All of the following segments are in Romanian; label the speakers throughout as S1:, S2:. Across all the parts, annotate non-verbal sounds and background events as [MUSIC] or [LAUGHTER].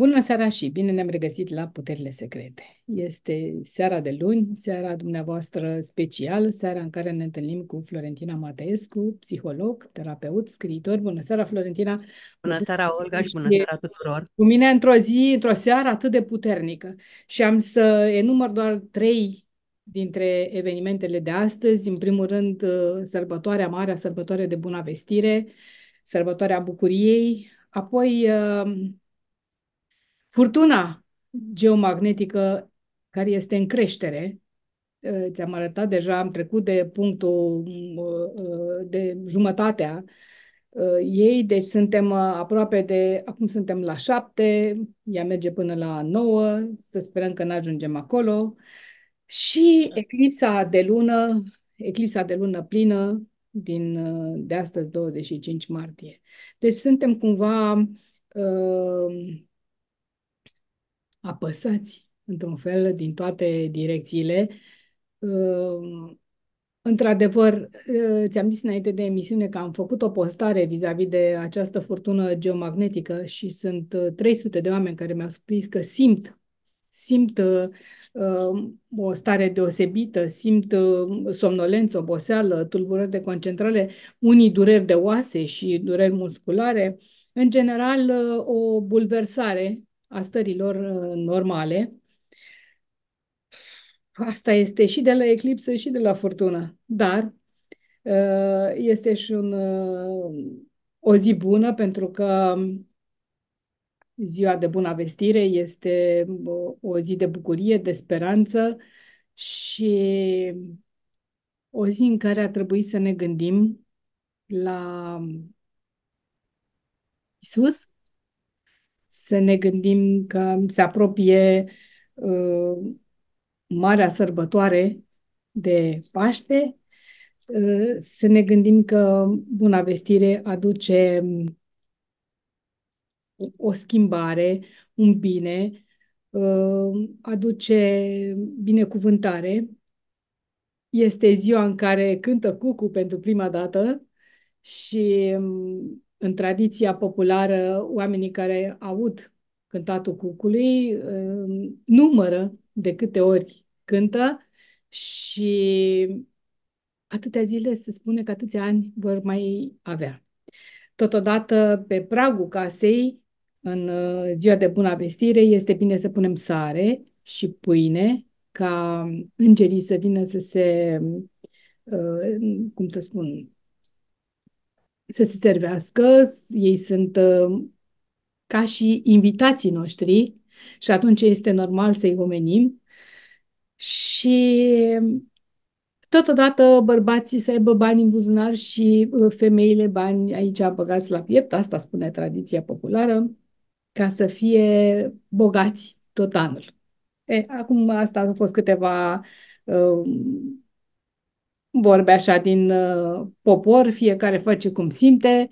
S1: Bună seara și bine ne-am regăsit la Puterile Secrete. Este seara de luni, seara dumneavoastră special, seara în care ne întâlnim cu Florentina Mateescu, psiholog, terapeut, scriitor. Bună seara, Florentina! Bună seara, Olga, și bună seara
S2: tuturor! Cu
S1: mine într-o zi, într-o seară atât de puternică și am să enumăr doar trei dintre evenimentele de astăzi. În primul rând, uh, sărbătoarea mare, sărbătoare de bunăvestire, sărbătoarea bucuriei, apoi uh, Furtuna geomagnetică care este în creștere, uh, ți-am arătat deja, am trecut de punctul uh, uh, de jumătatea ei, deci suntem aproape de, acum suntem la șapte, ea merge până la nouă, să sperăm că nu ajungem acolo. Și eclipsa de lună, eclipsa de lună plină din de astăzi 25 martie. Deci suntem cumva uh, apăsați, într-un fel, din toate direcțiile. Într-adevăr, ți-am zis înainte de emisiune că am făcut o postare vis-a-vis de această furtună geomagnetică și sunt 300 de oameni care mi-au scris că simt simt o stare deosebită, simt somnolență, oboseală, tulburări de concentrare, unii dureri de oase și dureri musculare, în general o bulversare a stărilor uh, normale. Asta este și de la eclipsă și de la furtună, dar uh, este și un, uh, o zi bună pentru că ziua de bună vestire este o zi de bucurie, de speranță și o zi în care ar trebui să ne gândim la Isus, să ne gândim că se apropie uh, marea sărbătoare de Paște, uh, să ne gândim că buna vestire aduce o schimbare, un bine, uh, aduce binecuvântare. Este ziua în care cântă cucu pentru prima dată și um, în tradiția populară, oamenii care aud cântatul cucului um, numără de câte ori cântă și atâtea zile se spune că atâția ani vor mai avea. Totodată, pe pragul casei, în uh, ziua de bună vestire, este bine să punem sare și pâine ca îngerii să vină să se, uh, cum să spun, să se servească, ei sunt ă, ca și invitații noștri și atunci este normal să-i omenim. Și totodată bărbații să aibă bani în buzunar și ă, femeile bani aici băgați la piept, asta spune tradiția populară, ca să fie bogați tot anul. E, acum asta au fost câteva uh, vorbe așa din uh, popor, fiecare face cum simte.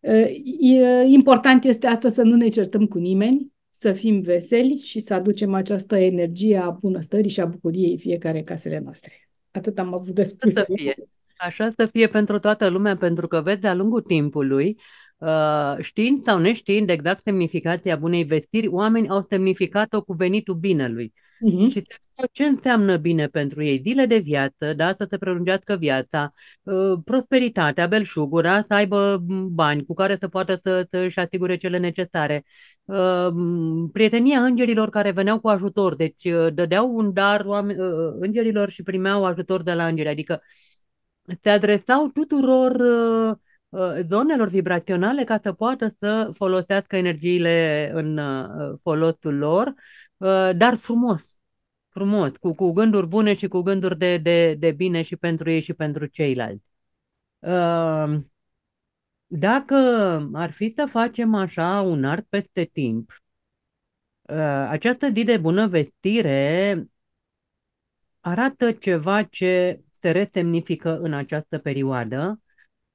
S1: Uh, uh, important este asta să nu ne certăm cu nimeni, să fim veseli și să aducem această energie a bunăstării și a bucuriei fiecare casele noastre. Atât am avut de spus. Să
S2: fie. Așa să fie pentru toată lumea, pentru că vezi, de-a lungul timpului, Uh, știind sau neștiind exact semnificația bunei vestiri, oamenii au semnificat-o cu venitul binelui. Mm-hmm. Și ce înseamnă bine pentru ei? Zile de viață, da, să se prelungească viața, uh, prosperitatea, belșugura, să aibă mm, bani cu care să poată să, să-și asigure cele necesare. Uh, prietenia îngerilor care veneau cu ajutor, deci dădeau un dar oameni, îngerilor și primeau ajutor de la îngeri, adică se adresau tuturor uh, Uh, zonelor vibraționale ca să poată să folosească energiile în uh, folosul lor, uh, dar frumos, frumos, cu, cu gânduri bune și cu gânduri de, de, de bine și pentru ei și pentru ceilalți. Dacă ar fi să facem așa un art peste timp, această zi de vestire arată ceva ce se resemnifică în această perioadă,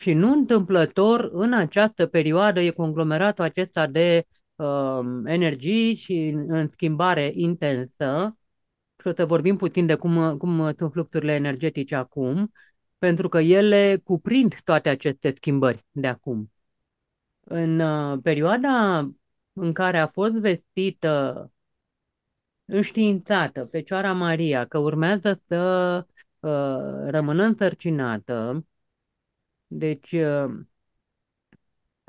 S2: și nu întâmplător, în această perioadă e conglomeratul acesta de uh, um, energii și în schimbare intensă. Și o să vorbim puțin de cum, cum sunt fluxurile energetice acum, pentru că ele cuprind toate aceste schimbări de acum. În uh, perioada în care a fost vestită, înștiințată Fecioara Maria că urmează să uh, rămână însărcinată, deci uh,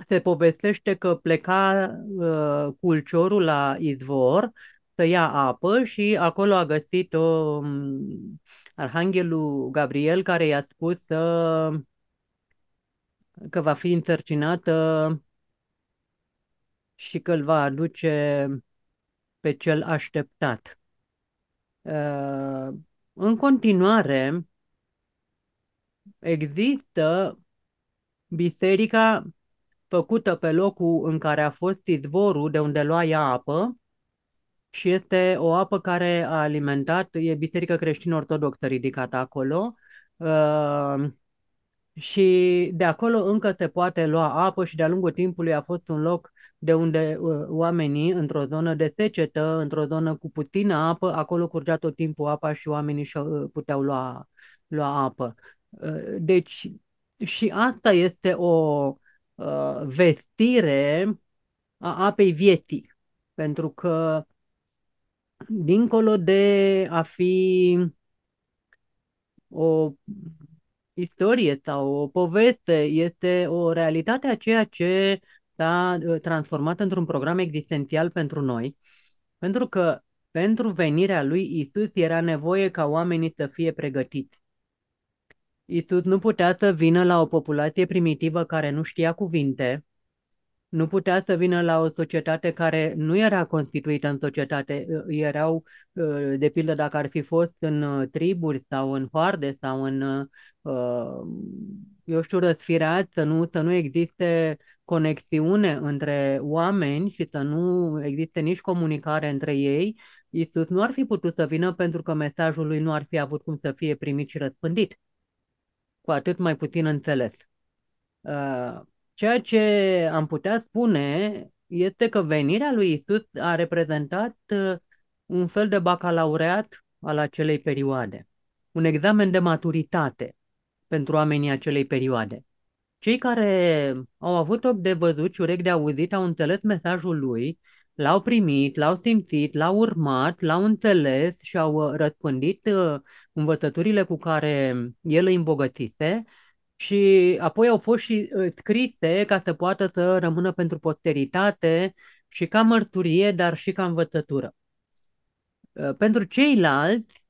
S2: se povestește că pleca uh, culciorul la izvor să ia apă și acolo a găsit-o um, Arhanghelul Gabriel care i-a spus să că va fi însărcinată și că îl va aduce pe cel așteptat. Uh, în continuare, există biserica făcută pe locul în care a fost izvorul de unde lua ea apă și este o apă care a alimentat, e biserica creștin-ortodoxă ridicată acolo uh, și de acolo încă se poate lua apă și de-a lungul timpului a fost un loc de unde uh, oamenii, într-o zonă de secetă, într-o zonă cu puțină apă, acolo curgea tot timpul apa și oamenii și uh, puteau lua, lua apă. Uh, deci și asta este o uh, vestire a apei vieții, pentru că dincolo de a fi o istorie sau o poveste, este o realitate a ceea ce s-a ă, transformat într-un program existențial pentru noi, pentru că pentru venirea lui Isus era nevoie ca oamenii să fie pregătiți. Itut nu putea să vină la o populație primitivă care nu știa cuvinte, nu putea să vină la o societate care nu era constituită în societate. Ă, erau, ă, de pildă, dacă ar fi fost în ă, triburi sau în hoarde sau în, eu știu, răsfirat, să nu, să nu existe conexiune între oameni și să nu existe nici comunicare între ei, Iisus nu ar fi putut să vină pentru că mesajul lui nu ar fi avut cum să fie primit și răspândit cu atât mai puțin înțeles. Uh, ceea ce am putea spune este că venirea lui Isus a reprezentat uh, un fel de bacalaureat al acelei perioade, un examen de maturitate pentru oamenii acelei perioade. Cei care au avut ochi de văzut și urechi de auzit au înțeles mesajul lui l-au primit, l-au simțit, l-au urmat, l-au înțeles și au uh, răspândit uh, învățăturile cu care el îi îmbogățise și apoi au fost și uh, scrise ca să poată să rămână pentru posteritate și ca mărturie, dar și ca învățătură. Pentru ceilalți,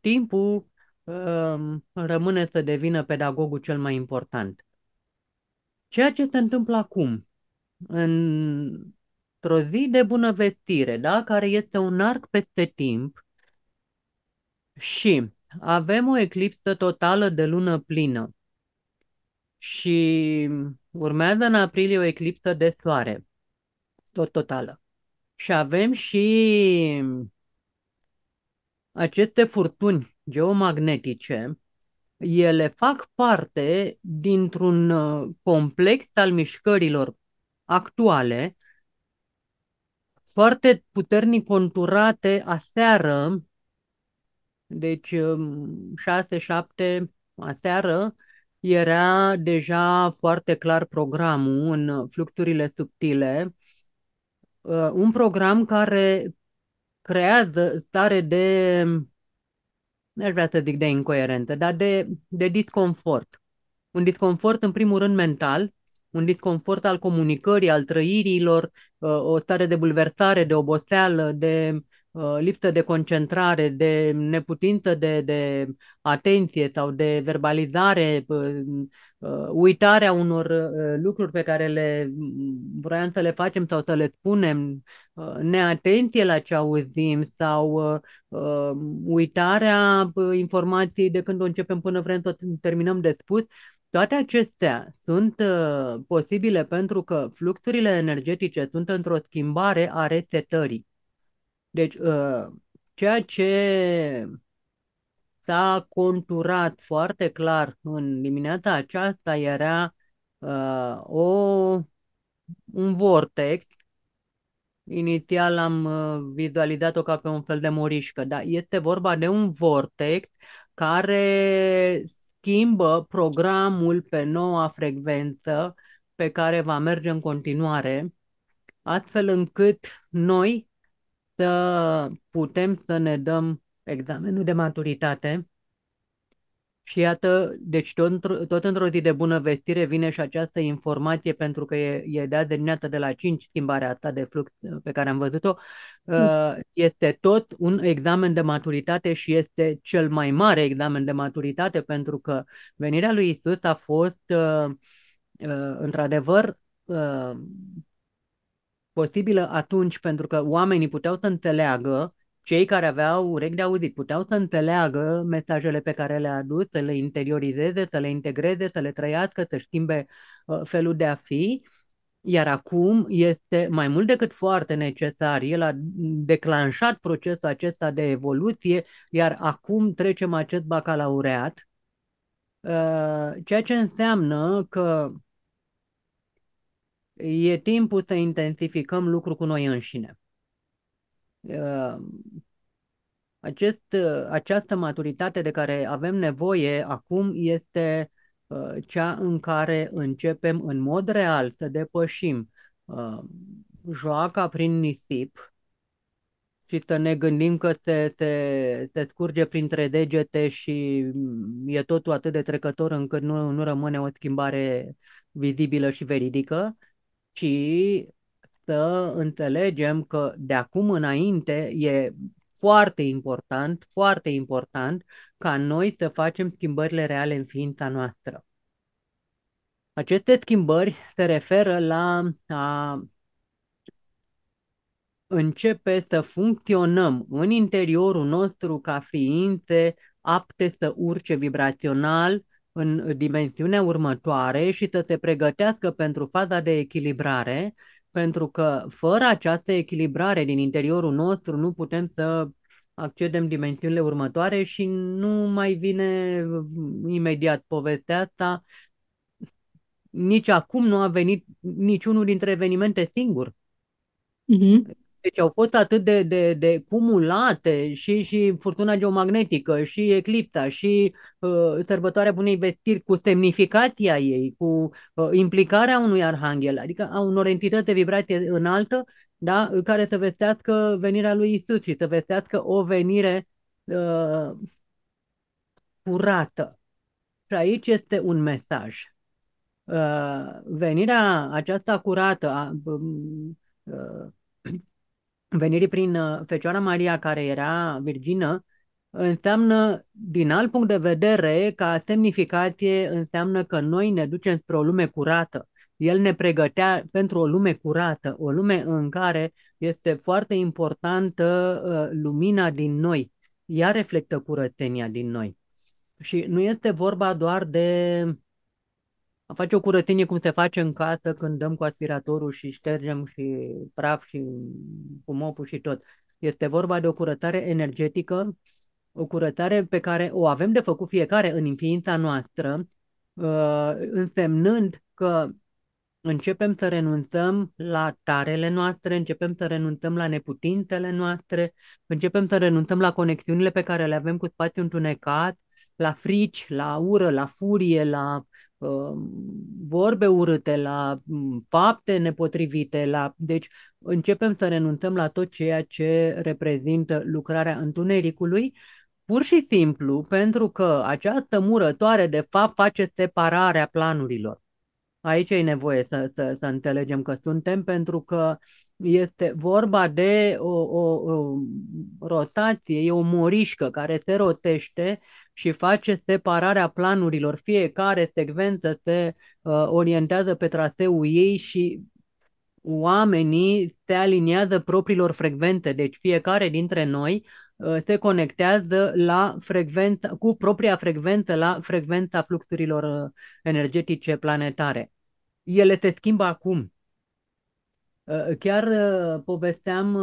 S2: timpul um, rămâne să devină pedagogul cel mai important. Ceea ce se întâmplă acum, în într-o zi de bunăvestire, da? care este un arc peste timp și avem o eclipsă totală de lună plină și urmează în aprilie o eclipsă de soare, tot totală. Și avem și aceste furtuni geomagnetice, ele fac parte dintr-un uh, complex al mișcărilor actuale foarte puternic conturate aseară, deci 6-7 um, aseară, era deja foarte clar programul în fluxurile subtile, uh, un program care creează stare de, nu aș vrea să zic de incoerentă, dar de, de disconfort. Un disconfort, în primul rând, mental, un disconfort al comunicării, al trăirilor, uh, o stare de bulversare, de oboseală, de uh, lipsă de concentrare, de neputință de, de atenție sau de verbalizare, uh, uitarea unor lucruri pe care le mm, vroiam să le facem sau să le spunem, neatenție la ce auzim sau uitarea informației de când o începem până vrem să o terminăm de spus. Toate acestea sunt uh, posibile pentru că fluxurile energetice sunt într-o schimbare a resetării. Deci, uh, ceea ce s-a conturat foarte clar în dimineața aceasta era uh, o, un vortex. Inițial am uh, vizualizat-o ca pe un fel de morișcă, dar este vorba de un vortex care schimbă programul pe noua frecvență pe care va merge în continuare, astfel încât noi să putem să ne dăm examenul de maturitate și iată, deci tot, într-o tot într-o zi de bună vestire vine și această informație, pentru că e, e de dimineață de la 5, schimbarea asta de flux uh, pe care am văzut-o, hmm. uh, este tot un examen de maturitate și este cel mai mare examen de maturitate, pentru că venirea lui Isus a fost, uh, într-adevăr, posibilă atunci pentru că oamenii puteau să înțeleagă cei care aveau urechi de auzit puteau să înțeleagă mesajele pe care le-a adus, să le interiorizeze, să le integreze, să le trăiască, să schimbe uh, felul de a fi. Iar acum este mai mult decât foarte necesar. El a declanșat procesul acesta de evoluție, iar acum trecem acest bacalaureat, ă, ceea ce înseamnă că e timpul să intensificăm lucrul cu noi înșine Ehm, acest, această maturitate de care avem nevoie acum este uh, cea în care începem în mod real să depășim uh, joaca prin nisip și să ne gândim că te, te, te scurge printre degete și mm, e totul atât de trecător încât nu, nu rămâne o schimbare vizibilă și veridică, ci să înțelegem că de acum înainte e foarte important, foarte important ca noi să facem schimbările reale în ființa noastră. Aceste schimbări se referă la a începe să funcționăm în interiorul nostru ca ființe apte să urce vibrațional în dimensiunea următoare și să se pregătească pentru faza de echilibrare pentru că fără această echilibrare din interiorul nostru nu putem să accedem dimensiunile următoare și nu mai vine imediat povestea asta. Nici acum nu a venit niciunul dintre evenimente singur. Mm-hmm. Deci au fost atât de, de, de cumulate și, și furtuna geomagnetică și eclipta și uh, sărbătoarea bunei vestiri cu semnificația ei, cu uh, implicarea unui arhanghel, adică a unor entități de vibrație înaltă, da, care să vestească venirea lui Isus și să vestească o venire uh, curată. Și aici este un mesaj. Uh, venirea aceasta curată um, uh, uh venirii prin uh, Fecioara Maria, care era virgină, înseamnă, din alt punct de vedere, ca semnificație, înseamnă că noi ne ducem spre o lume curată. El ne pregătea pentru o lume curată, o lume în care este foarte importantă uh, lumina din noi. Ea reflectă curățenia din noi. Și nu este vorba doar de a face o curățenie cum se face în casă când dăm cu aspiratorul și ștergem și praf și cu mopul și tot. Este vorba de o curățare energetică, o curățare pe care o avem de făcut fiecare în ființa noastră, uh, însemnând că începem să renunțăm la tarele noastre, începem să renunțăm la neputințele noastre, începem să renunțăm la conexiunile pe care le avem cu spațiul întunecat, la frici, la ură, la furie, la Um, vorbe urâte, la mm, fapte nepotrivite, la... deci începem să renunțăm la tot ceea ce reprezintă lucrarea întunericului, pur și simplu pentru că această murătoare de fapt face separarea planurilor. Aici e nevoie să, să, să înțelegem că suntem, pentru că este vorba de o, o, o rotație, e o morișcă care se rotește și face separarea planurilor. Fiecare secvență se uh, orientează pe traseul ei și oamenii se aliniază propriilor frecvente. Deci fiecare dintre noi Uh, se conectează la frecvența, cu propria frecvență la frecvența fluxurilor uh, energetice planetare. Ele se schimbă acum. Uh, chiar povesteam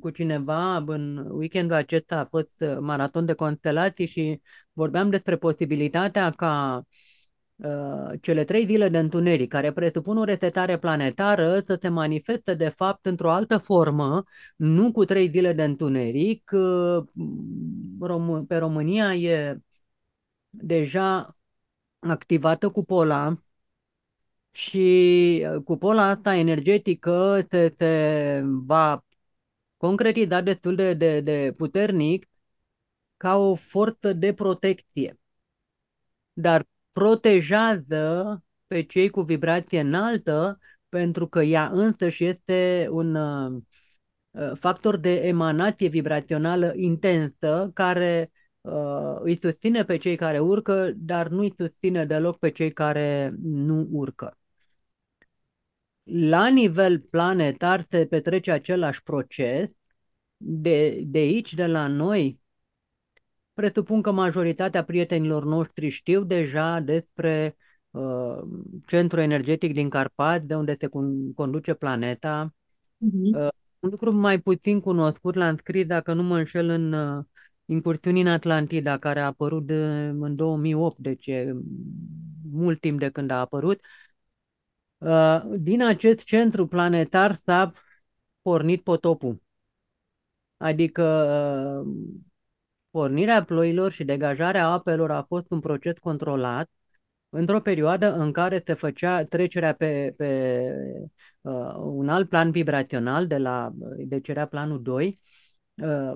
S2: cu cineva în weekendul acesta, a fost maraton de constelații și vorbeam despre posibilitatea ca uh, Uh, cele trei vile de întuneric, care presupun o resetare planetară, să se manifeste de fapt într-o altă formă, nu cu trei vile de întuneric. Uh, pe România e deja activată cupola și uh, cupola asta energetică se, se va concretiza destul de, de, de puternic ca o forță de protecție. Dar protejează pe cei cu vibrație înaltă pentru că ea și este un uh, uh, factor de emanație vibrațională intensă care uh, îi susține pe cei care urcă, dar nu îi susține deloc pe cei care nu urcă. La nivel planetar se petrece același proces, de, de aici, de la noi, Presupun că majoritatea prietenilor noștri știu deja despre uh, centrul energetic din Carpat, de unde se conduce planeta. Uh-huh. Uh, un lucru mai puțin cunoscut l-am scris, dacă nu mă înșel, în uh, incursiunii în Atlantida, care a apărut de, în 2008, deci e mult timp de când a apărut. Uh, din acest centru planetar s-a pornit potopul. Adică uh, Pornirea ploilor și degajarea apelor a fost un proces controlat într-o perioadă în care se făcea trecerea pe, pe uh, un alt plan vibrațional, de la, uh, deci era planul 2, uh,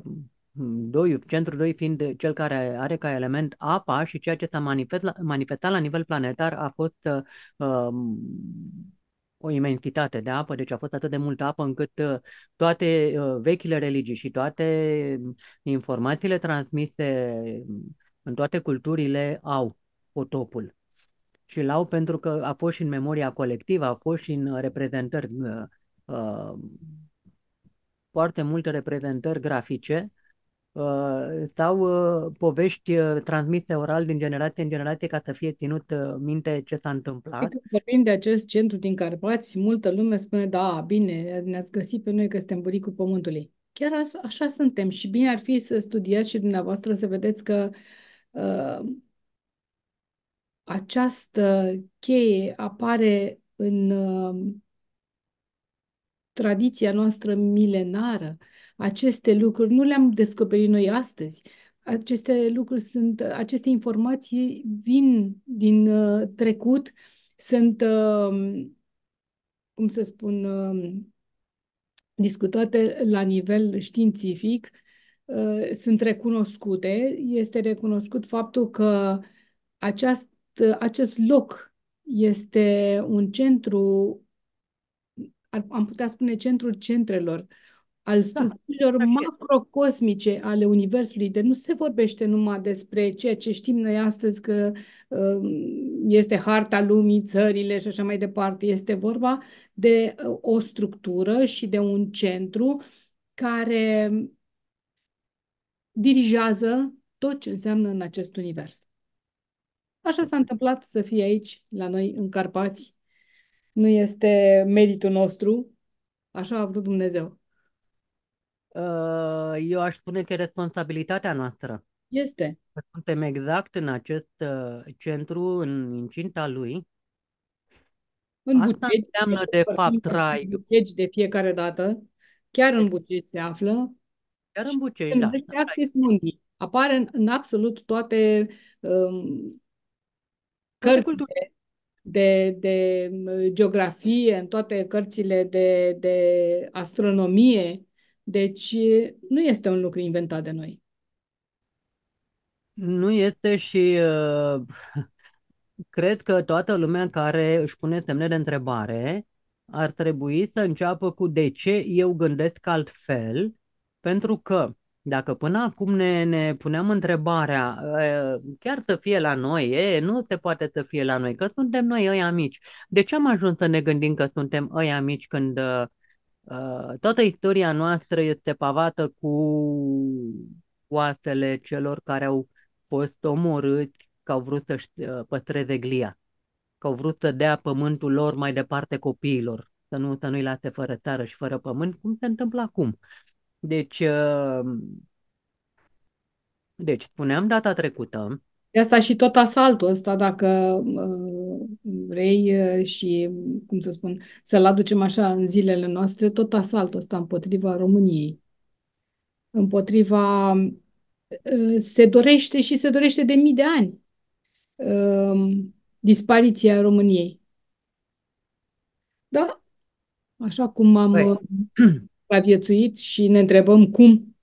S2: 2, centrul 2 fiind cel care are ca element apa și ceea ce s-a manifestat, manifestat la nivel planetar a fost uh, um, o imensitate de apă, deci a fost atât de multă apă încât uh, toate uh, vechile religii și toate mm, informațiile transmise mm, în toate culturile au potopul. Și l-au pentru că a fost și în memoria colectivă, a fost și în reprezentări, uh, foarte multe reprezentări grafice Uh, sau uh, povești uh, transmise oral din generație în generație ca să fie ținut minte ce s-a întâmplat. Când vorbim de
S1: acest centru din Carpați, multă lume spune, da, bine, ne-ați găsit pe noi că suntem cu pământului. Chiar așa suntem și bine ar fi să studiați și dumneavoastră să vedeți că uh, această cheie apare în uh, tradiția noastră milenară. Uh, aceste lucruri nu le-am descoperit noi astăzi. Aceste lucruri sunt, aceste informații vin din uh, trecut, sunt, uh, cum să spun, uh, discutate la nivel științific, uh, sunt recunoscute. Este recunoscut faptul că aceast, acest loc este un centru, am putea spune centrul centrelor al structurilor da, macrocosmice ale Universului. De deci nu se vorbește numai despre ceea ce știm noi astăzi că uh, este harta lumii, țările și așa mai departe. Este vorba de uh, o structură și de un centru care dirigează tot ce înseamnă în acest univers. Așa s-a întâmplat să fie aici, la noi, în Carpați. Nu este meritul nostru, așa a vrut Dumnezeu.
S2: Uh, eu aș spune că e responsabilitatea noastră. Este. Suntem exact în acest uh, centru, în incinta lui.
S1: În Asta Bucegi, înseamnă, de, de fapt,
S2: rai. În de fiecare dată. Chiar în Bucegi
S1: se află. Chiar în
S2: Bucegi, da. În Axis
S1: Mundi. Apare în, în absolut toate um, cărțile de, de uh, geografie, în toate cărțile de, de astronomie. Deci nu este un lucru inventat de noi.
S2: Nu este și uh, [LAUGHS] cred că toată lumea care își pune semne de întrebare ar trebui să înceapă cu de ce eu gândesc altfel, pentru că dacă până acum ne, ne puneam întrebarea, uh, chiar să fie la noi, e, nu se poate să fie la noi, că suntem noi ăia mici. De ce am ajuns să ne gândim că suntem ăia mici când uh, Uh, toată istoria noastră este pavată cu oasele celor care au fost omorâți, că au vrut să-și uh, păstreze glia, că au vrut să dea pământul lor mai departe copiilor, să, nu, să nu lase fără țară și fără pământ, cum se întâmplă acum. Deci, uh, deci spuneam data trecută
S1: de asta și tot asaltul ăsta, dacă uh, vrei uh, și, cum să spun, să-l aducem așa în zilele noastre, tot asaltul ăsta împotriva României, împotriva uh, se dorește și se dorește de mii de ani dispariția României. Da? Așa cum am Hai. Păi. supraviețuit [CLEARS THROAT] și ne întrebăm cum,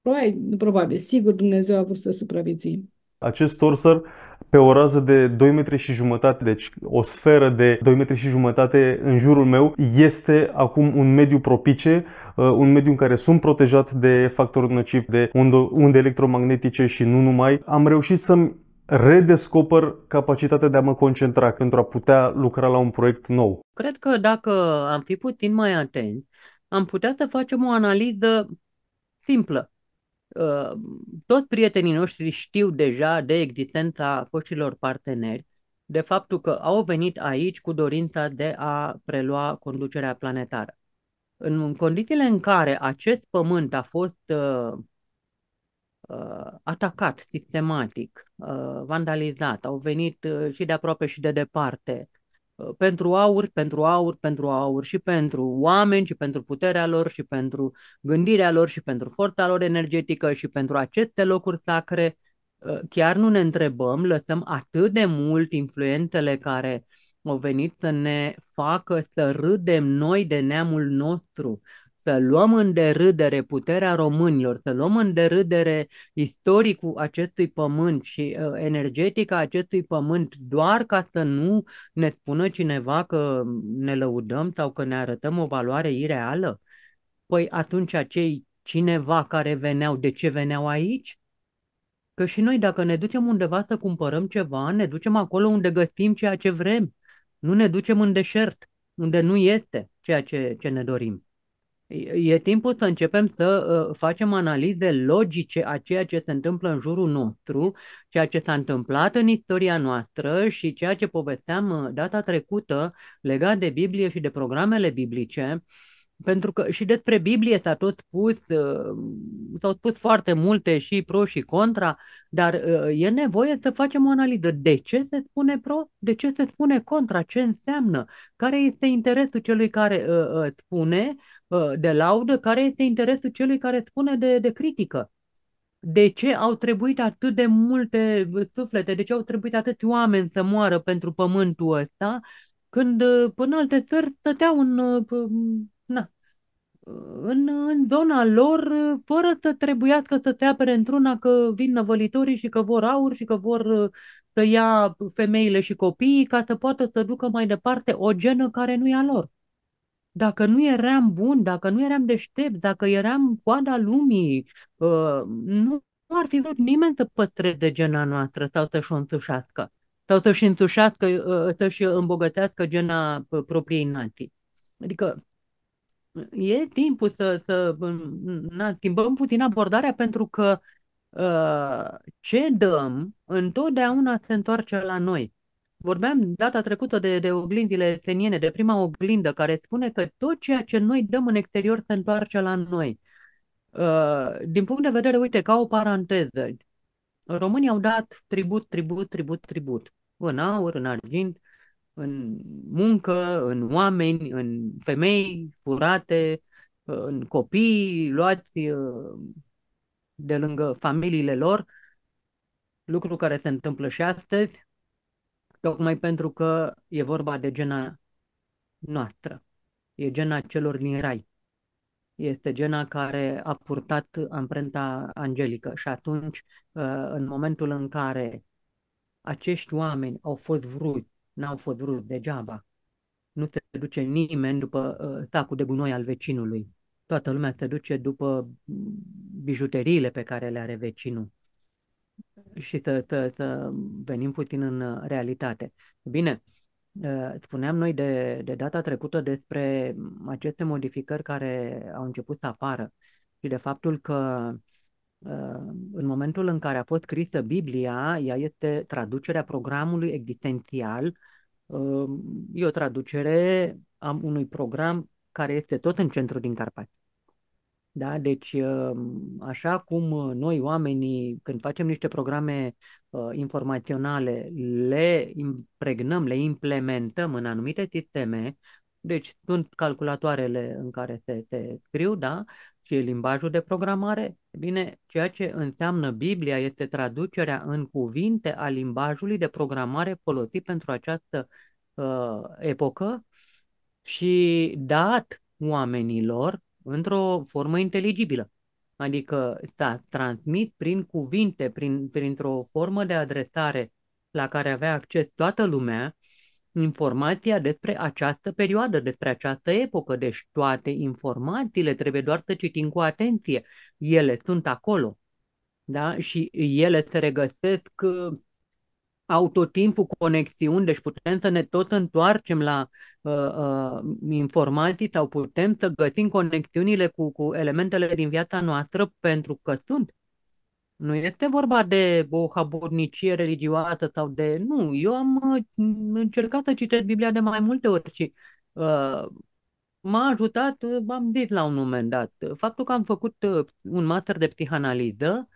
S1: probabil, probabil, sigur Dumnezeu a vrut să supraviețuim.
S2: Acest torsăr pe o rază de 2 metri și jumătate, deci o sferă de 2 metri și jumătate în jurul meu, este acum un mediu propice, uh, un mediu în care sunt protejat de factori nocivi, de unde electromagnetice și nu numai. Am reușit să-mi redescoper capacitatea de a mă concentra pentru a putea lucra la un proiect nou. Cred că dacă am fi puțin mai atenți, am putea să facem o analiză simplă Ă, tot prietenii noștri știu deja de existența foștilor parteneri, de faptul că au venit aici cu dorința de a prelua conducerea planetară. În condițiile în care acest pământ a fost uh, atacat sistematic, uh, vandalizat, au venit uh, și de aproape și de departe Uh, pentru aur, pentru aur, pentru aur și pentru oameni și pentru puterea lor și pentru gândirea lor și pentru forța lor energetică și pentru aceste locuri sacre, uh, chiar nu ne întrebăm, lăsăm atât de mult influențele care au venit să ne facă să râdem noi de neamul nostru, să luăm în derâdere puterea românilor, să luăm în derâdere istoricul acestui pământ și uh, energetica acestui pământ doar ca să nu ne spună cineva că ne lăudăm sau că ne arătăm o valoare ireală? Păi atunci acei cineva care veneau, de ce veneau aici? Că și noi dacă ne ducem undeva să cumpărăm ceva, ne ducem acolo unde găsim ceea ce vrem. Nu ne ducem în deșert, unde nu este ceea ce, ce ne dorim. E timpul să începem să ă, facem analize logice a ceea ce se întâmplă în jurul nostru, ceea ce s-a întâmplat în istoria noastră și ceea ce povesteam ă, data trecută legat de Biblie și de programele biblice. Uh, pentru că și despre Biblie s-a tot pus, uh, s-au spus foarte multe și pro și contra, dar uh, e nevoie să facem o analiză. De ce se spune pro? De ce se spune contra? Ce înseamnă? Care este interesul celui care uh, spune de laudă? Care este interesul celui care spune de, de critică? de ce au trebuit atât de multe suflete, de ce au trebuit atâți oameni să moară pentru pământul ăsta, când până alte țări stăteau în na, în, în zona lor, fără să trebuia că să te apere într-una că vin năvălitorii și că vor aur și că vor uh, să ia femeile și copiii ca să poată să ducă mai departe o genă care nu e a lor. Dacă nu eram bun, dacă nu eram deștept, dacă eram coada lumii, uh, nu ar fi vrut nimeni să pătreze gena noastră sau să-și o întușească sau să-și întușească, uh, să-și îmbogățească gena propriei nații. Adică e timpul să, să na, schimbăm puțin abordarea pentru că uh, ce dăm întotdeauna se întoarce la noi. Vorbeam data trecută de, de oglindile eteniene, de prima oglindă care spune că tot ceea ce noi dăm în exterior se întoarce la noi. Uh, din punct de vedere, uite, ca o paranteză, românii au dat tribut, tribut, tribut, tribut, în aur, în argint, în muncă, în oameni, în femei furate, în copii luați uh, de lângă familiile lor, lucru care se întâmplă și astăzi, tocmai pentru că e vorba de gena noastră, e gena celor din rai. Este gena care a purtat amprenta angelică și atunci, uh, în momentul în care acești oameni au fost vruți n-au fădururi degeaba. Nu te duce nimeni după uh, tacul de gunoi al vecinului. Toată lumea te duce după mm, bijuteriile pe care le are vecinul. Și te, te, te venim puțin în uh, realitate. Bine, uh, spuneam noi de, de data trecută despre aceste modificări care au început să apară și de faptul că Ehm, în momentul în care a fost scrisă Biblia, ea este traducerea programului existențial. Ehm, e o traducere a unui program care este tot în centru din Carpați. Da? Deci, ehm, așa cum noi oamenii, când facem niște programe informaționale, le impregnăm, le implementăm în anumite sisteme, deci sunt calculatoarele în care se, se scriu, da? ci limbajul de programare? Bine, ceea ce înseamnă Biblia este traducerea în cuvinte a limbajului de programare folosit pentru această uh, epocă și dat oamenilor într-o formă inteligibilă. Adică s-a transmit prin cuvinte, prin, printr-o formă de adresare la care avea acces toată lumea, informația despre această perioadă, despre această epocă. Deci toate informațiile trebuie doar să citim cu atenție. Ele sunt acolo. Da? Și ele se regăsesc, uh, au tot timpul conexiuni, deci putem să ne tot întoarcem la uh, uh, informații sau putem să găsim conexiunile cu, cu elementele din viața noastră pentru că sunt nu este vorba de o habornicie religioasă sau de... Nu, eu am mm, încercat să citesc Biblia de mai multe ori și uh, m-a ajutat, uh, am zis la un moment dat, faptul că am făcut uh, un master de psihanaliză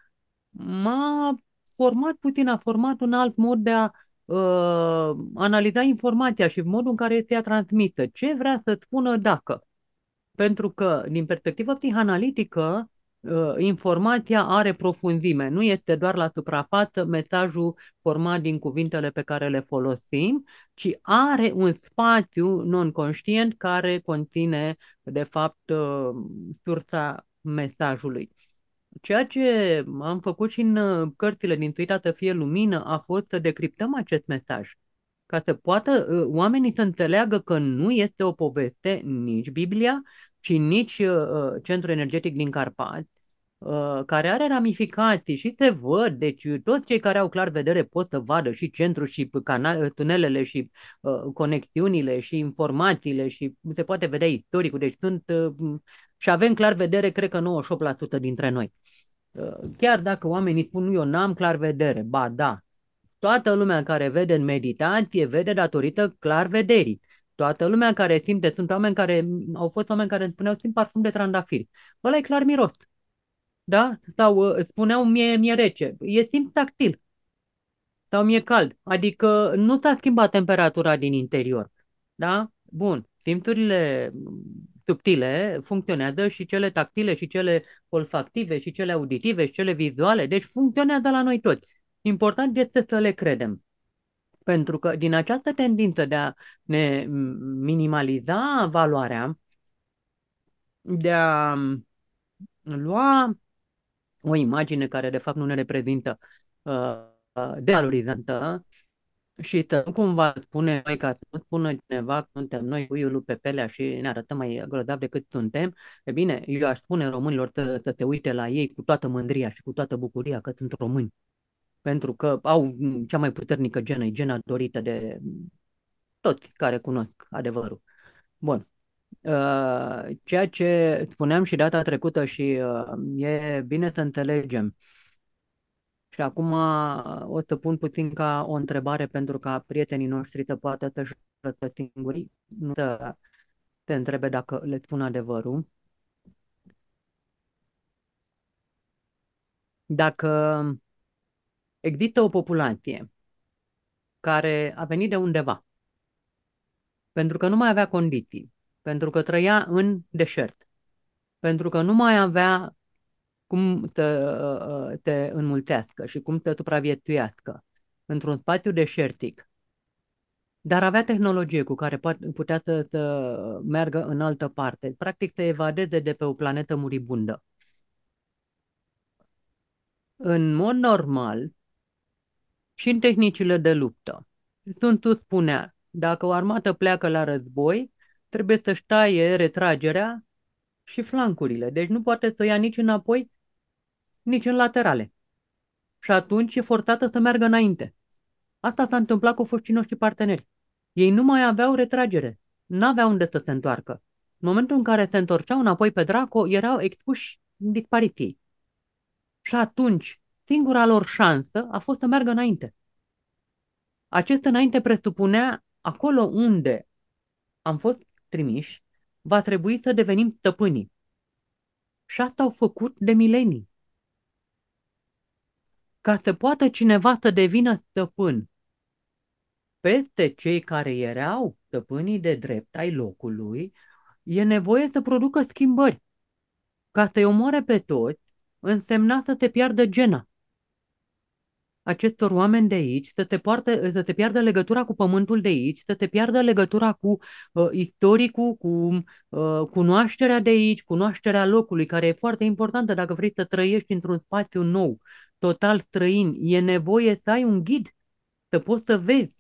S2: m-a format puțin, a format un alt mod de a uh, analiza informația și modul în care este ea transmită. Ce vrea să spună dacă? Pentru că, din perspectivă psihanalitică, Uh, informația are profunzime, nu este doar la suprafață mesajul format din cuvintele pe care le folosim, ci are un spațiu non-conștient care conține, de fapt, uh, sursa mesajului. Ceea ce am făcut și în uh, cărțile din Tuitată Fie Lumină a fost să decriptăm acest mesaj, ca să poată oamenii să înțeleagă că nu este o poveste nici Biblia, și nici uh, uh centrul energetic din Carpat, uh, care are ramificații și se văd, deci uh, toți cei care au clar vedere pot să vadă și centrul și canal, uh, tunelele și uh, conexiunile și informațiile și se poate vedea istoricul, deci sunt uh, și avem clar vedere, cred că 98% dintre noi. Uh, chiar dacă oamenii spun, eu n-am clar vedere, ba da, toată lumea care vede în meditație vede datorită clar vederii. Toată lumea care simte, sunt oameni care, au fost oameni care îmi spuneau, simt parfum de trandafiri. Ăla e clar miros. Da? Sau uh, spuneau, mie, mie rece. E simt tactil. Sau mie cald. Adică nu s-a schimbat temperatura din interior. Da? Bun. Simturile subtile funcționează și cele tactile și cele olfactive și cele auditive și cele vizuale. Deci funcționează la noi toți. Important este să le credem. Pentru că din această tendință de a ne minimaliza valoarea, de a lua o imagine care de fapt nu ne reprezintă uh, devalorizantă și să nu cumva spune noi ca să nu spună cineva că suntem noi puiul pe pelea și ne arătăm mai grozav decât suntem, e bine, eu aș spune românilor să, să te uite la ei cu toată mândria și cu toată bucuria că sunt români pentru că au mm, cea mai puternică genă, e gena dorită de mm, toți care cunosc adevărul. Bun. Uh, ceea ce spuneam și data trecută și uh, e bine să înțelegem. Și acum uh, o să pun puțin ca o întrebare pentru ca prietenii noștri să poată să-și singuri, nu să te întrebe dacă le spun adevărul. Dacă Există o populație care a venit de undeva, pentru că nu mai avea condiții, pentru că trăia în deșert, pentru că nu mai avea cum uh, uh, te, te înmultească și cum te supraviețuiască într-un spațiu deșertic. Dar avea tehnologie cu care putea să, să meargă în altă parte, practic să evadeze de pe o planetă muribundă. În mod normal, și în tehnicile de luptă. sunt Tzu spunea, dacă o armată pleacă la război, trebuie să-și taie retragerea și flancurile, deci nu poate să ia nici înapoi, nici în laterale. Și atunci e forțată să meargă înainte. Asta s-a întâmplat cu foștii noștri parteneri. Ei nu mai aveau retragere, n-aveau unde să se întoarcă. În momentul în care se întorceau înapoi pe Draco, erau expuși dispariției. Și atunci, singura lor șansă a fost să meargă înainte. Acest înainte presupunea acolo unde am fost trimiși, va trebui să devenim stăpânii. Și asta au făcut de milenii. Ca să poată cineva să devină stăpân peste cei care erau stăpânii de drept ai locului, e nevoie să producă schimbări. Ca să-i omoare pe toți, însemna să se piardă gena acestor oameni de aici, să te, poartă, să te piardă legătura cu pământul de aici, să te piardă legătura cu uh, istoricul, cu uh, cunoașterea de aici, cunoașterea locului, care e foarte importantă dacă vrei să trăiești într-un spațiu nou, total străin. E nevoie să ai un ghid, să poți să vezi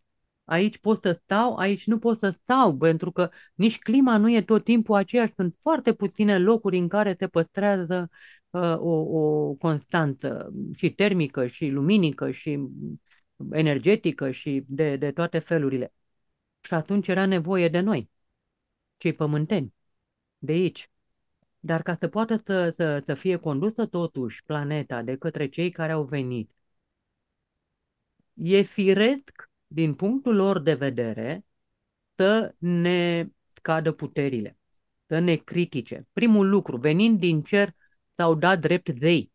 S2: aici pot să stau, aici nu pot să stau, pentru că nici clima nu e tot timpul aceeași. Sunt foarte puține locuri în care se păstrează uh, o, o constantă și termică și luminică și energetică și de, de toate felurile. Și atunci era nevoie de noi, cei pământeni, de aici. Dar ca să poată să, să, să fie condusă totuși planeta de către cei care au venit, e firesc din punctul lor de vedere, să ne cadă puterile, să ne critique. Primul lucru, venind din cer, s-au dat drept zei.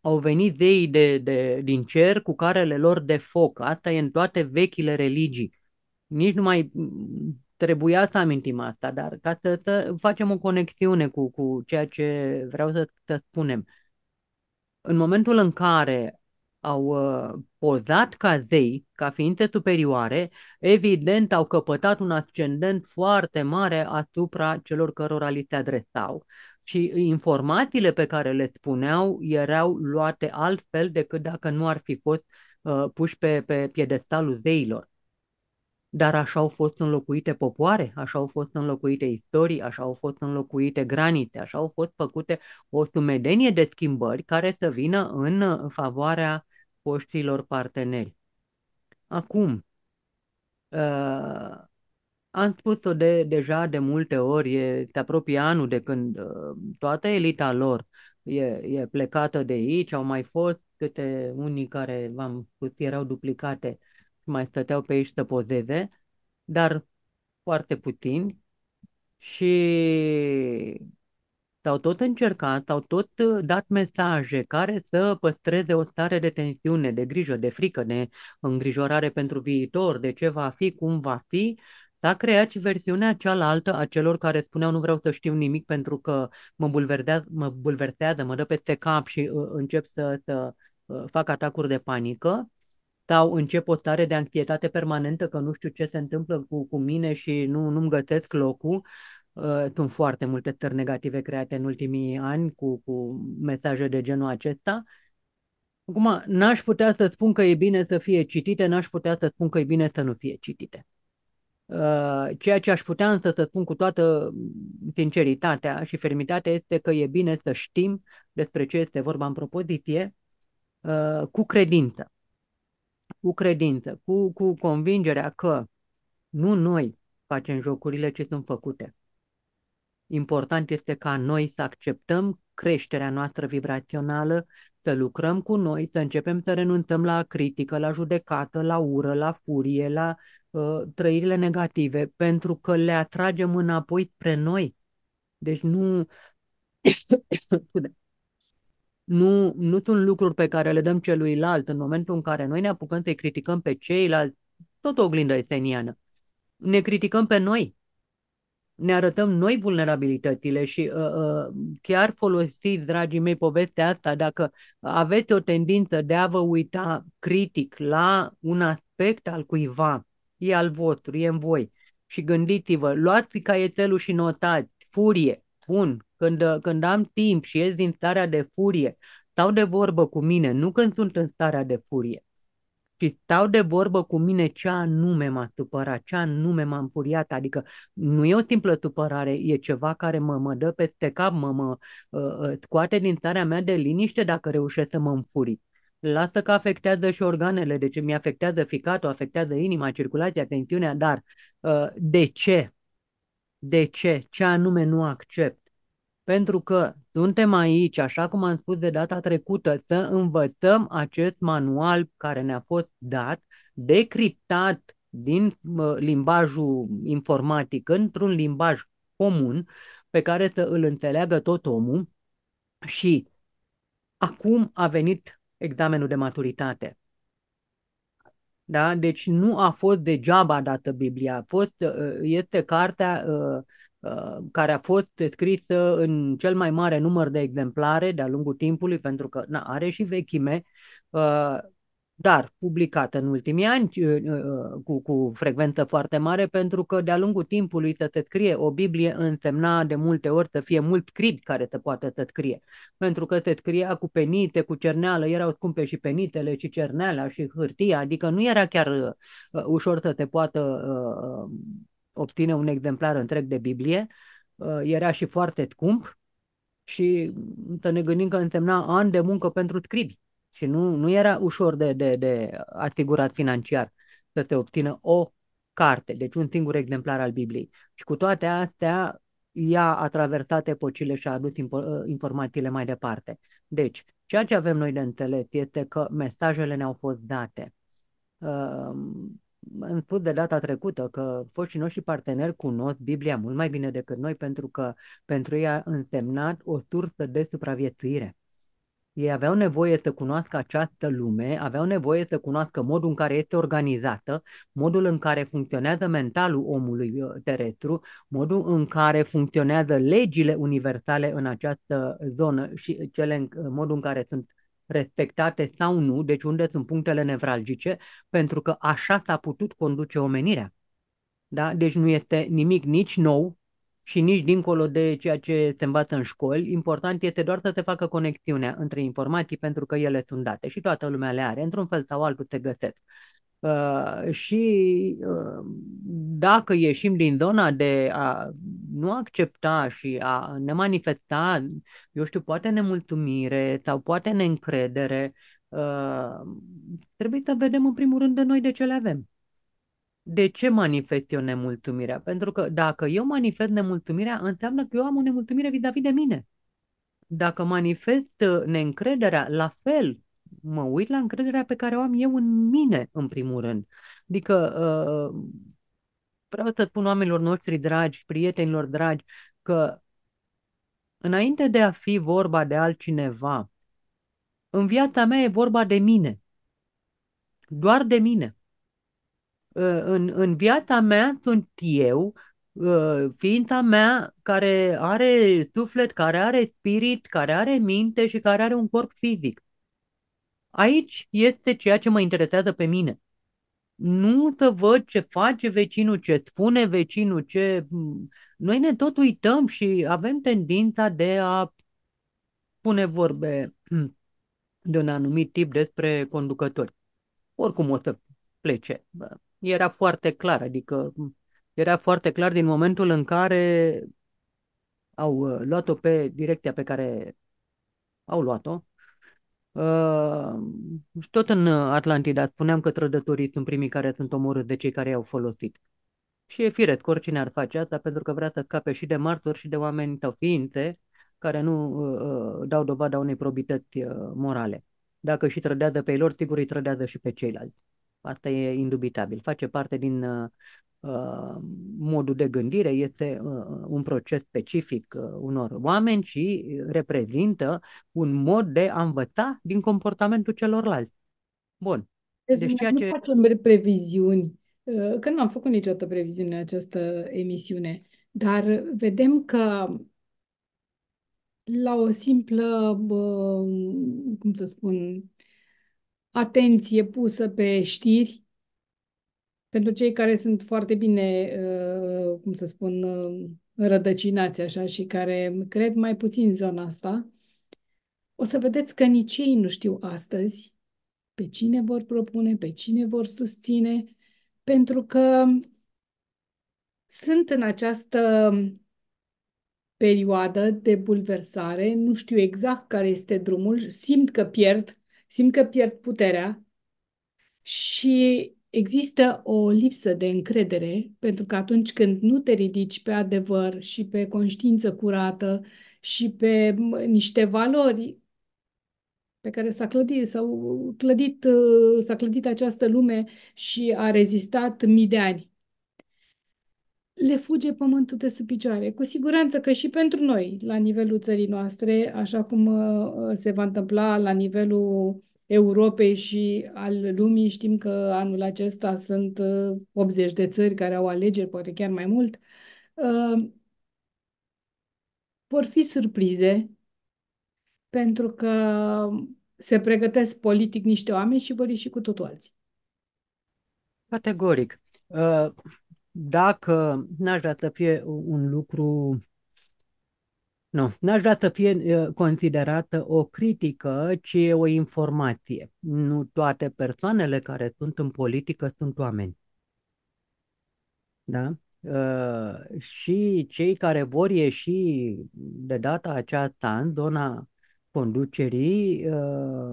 S2: Au venit zeii de, de, din cer cu carele lor de foc. Asta e în toate vechile religii. Nici nu mai mm, trebuia să amintim asta, dar ca să, să facem o conexiune cu, cu ceea ce vreau să, să spunem. În momentul în care au uh, pozat ca zei, ca ființe superioare, evident au căpătat un ascendent foarte mare asupra celor cărora li se adresau. Și informațiile pe care le spuneau erau luate altfel decât dacă nu ar fi fost uh, puși pe, pe piedestalul zeilor. Dar așa au fost înlocuite popoare, așa au fost înlocuite istorii, așa au fost înlocuite granite, așa au fost făcute o sumedenie de schimbări care să vină în favoarea foștilor parteneri. Acum, uh, am spus-o de, deja de multe ori, e, te apropii anul de când uh, toată elita lor e, e plecată de aici, au mai fost câte unii care, v-am spus, erau duplicate și mai stăteau pe aici să pozeze, dar foarte puțini și au tot încercat, au tot uh, dat mesaje care să păstreze o stare de tensiune, de grijă, de frică, de îngrijorare pentru viitor, de ce va fi, cum va fi, S-a creat și versiunea cealaltă a celor care spuneau nu vreau să știu nimic pentru că mă mă, bulversează, mă dă peste cap și uh, încep să, să uh, fac atacuri de panică sau încep o stare de anxietate permanentă că nu știu ce se întâmplă cu, cu mine și nu, nu-mi gătesc locul Uh, sunt foarte multe țări negative create în ultimii ani cu, cu mesaje de genul acesta. Acum, n-aș putea să spun că e bine să fie citite, n-aș putea să spun că e bine să nu fie citite. Uh, ceea ce aș putea însă să spun cu toată sinceritatea și fermitatea este că e bine să știm despre ce este vorba în propoziție uh, cu credință. Cu credință, cu, cu convingerea că nu noi facem jocurile, ce sunt făcute. Important este ca noi să acceptăm creșterea noastră vibrațională, să lucrăm cu noi, să începem să renunțăm la critică, la judecată, la ură, la furie, la uh, trăirile negative, pentru că le atragem înapoi spre noi. Deci nu... nu, nu sunt lucruri pe care le dăm celuilalt în momentul în care noi ne apucăm să-i criticăm pe ceilalți, tot o oglindă esteniană. Ne criticăm pe noi, ne arătăm noi vulnerabilitățile și uh, uh, chiar folosiți, dragii mei, povestea asta, dacă aveți o tendință de a vă uita critic la un aspect al cuiva, e al vostru, e în voi, și gândiți-vă, luați caietelul și notați, furie, bun, când, uh, când am timp și ies din starea de furie, stau de vorbă cu mine, nu când sunt în starea de furie și stau de vorbă cu mine ce anume m-a supărat, ce anume m-a înfuriat, adică nu e o simplă supărare, e ceva care mă, mă dă peste cap, mă, mă uh, uh, scoate din starea mea de liniște dacă reușesc să mă înfuri. Lasă că afectează și organele, deci mi afectează ficatul, afectează inima, circulația, tensiunea, dar uh, de ce? De ce? Ce anume nu accept? pentru că suntem aici, așa cum am spus de data trecută, să învățăm acest manual care ne-a fost dat, decriptat din limbajul informatic într-un limbaj comun pe care să îl înțeleagă tot omul și acum a venit examenul de maturitate. Da? Deci nu a fost degeaba dată Biblia, a fost, ă, este cartea ă, Uh, care a fost scrisă în cel mai mare număr de exemplare de-a lungul timpului, pentru că na, are și vechime, uh, dar publicată în ultimii ani uh, cu, cu frecvență foarte mare, pentru că de-a lungul timpului să te scrie o Biblie însemna de multe ori să fie mult scribi care te poate să scrie, pentru că se scria cu penite, cu cerneală, erau scumpe și penitele și cerneala și hârtia, adică nu era chiar ușor să te poată obține un exemplar întreg de Biblie, uh, era și foarte scump și te ne gândim că însemna ani de muncă pentru scribi și nu, nu era ușor de, de, de asigurat financiar să te obțină o carte, deci un singur exemplar al Bibliei. Și cu toate astea, ea a traversat epocile și a adus uh, informațiile mai departe. Deci, ceea ce avem noi de înțeles este că mesajele ne-au fost date. Uh, am spus de data trecută că foștii noștri parteneri cunosc Biblia mult mai bine decât noi pentru că pentru ei a însemnat o sursă de supraviețuire. Ei aveau nevoie să cunoască această lume, aveau nevoie să cunoască modul în care este organizată, modul în care funcționează mentalul omului uh, terestru, modul în care funcționează legile universale în această zonă și cele în, uh, modul în care sunt respectate sau nu, deci unde sunt punctele nevralgice, pentru că așa s-a putut conduce omenirea. Da? Deci nu este nimic nici nou și nici dincolo de ceea ce se învață în școli. Important este doar să se facă conexiunea între informații pentru că ele sunt date și toată lumea le are, într-un fel sau altul se găsesc. Uh, și uh, dacă ieșim din zona de a nu accepta și a ne manifesta, eu știu, poate nemulțumire sau poate neîncredere, uh, trebuie să vedem în primul rând de noi de ce le avem. De ce manifest eu nemulțumirea? Pentru că dacă eu manifest nemulțumirea, înseamnă că eu am o nemulțumire vis-a-vis de mine. Dacă manifest uh, neîncrederea, la fel, mă uit la încrederea pe care o am eu în mine, în primul rând. Adică uh, vreau să spun oamenilor noștri dragi, prietenilor dragi, că înainte de a fi vorba de altcineva, în viața mea e vorba de mine. Doar de mine. Uh, în, în viața mea sunt eu, uh, ființa mea care are suflet, care are spirit, care are minte și care are un corp fizic. Aici este ceea ce mă interesează pe mine. Nu să văd ce face vecinul, ce spune vecinul, ce... Mm, noi ne tot uităm și avem tendința de a pune vorbe mm, de un anumit tip despre conducători. Oricum o să plece. Era foarte clar, adică mm, era foarte clar din momentul în care au uh, luat-o pe direcția pe care au luat-o, Uh, tot în Atlantida spuneam că trădătorii sunt primii care sunt omorâți de cei care i-au folosit. Și e firesc, oricine ar face asta, pentru că vrea să scape și de martori și de oameni sau ființe care nu uh, dau dovada unei probități uh, morale. Dacă și trădează pe ei lor, sigur îi trădează și pe ceilalți. Asta e indubitabil. Face parte din uh, uh modul de gândire, este uh, uh, un proces specific uh, unor oameni și reprezintă un mod de a învăța din comportamentul celorlalți. Bun. Deci, deci ceea nu ce...
S1: facem previziuni, uh, Când nu am făcut niciodată previziune în această emisiune, dar vedem că la o simplă, bă, cum să spun, atenție pusă pe știri. Pentru cei care sunt foarte bine, uh, cum să spun, uh, rădăcinați așa și care cred mai puțin zona asta, o să vedeți că nici ei nu știu astăzi pe cine vor propune, pe cine vor susține, pentru că sunt în această perioadă de bulversare, nu știu exact care este drumul, simt că pierd simt că pierd puterea și există o lipsă de încredere, pentru că atunci când nu te ridici pe adevăr și pe conștiință curată și pe niște valori pe care s-a clădit, s-au clădit, uh, s-a clădit această lume și a rezistat mii de ani le fuge pământul de sub picioare. Cu siguranță că și pentru noi, la nivelul țării noastre, așa cum uh, se va întâmpla la nivelul Europei și al lumii, știm că anul acesta sunt 80 uh, de țări care au alegeri, poate chiar mai mult, uh, vor fi surprize pentru că se pregătesc politic niște oameni și vor ieși cu totul alții.
S2: Categoric. Uh dacă n-aș vrea să fie un lucru nu, n-aș vrea să fie considerată o critică, ci o informație. Nu toate persoanele care sunt în politică sunt oameni. Da? Uh, și cei care vor ieși de data aceasta în zona conducerii uh,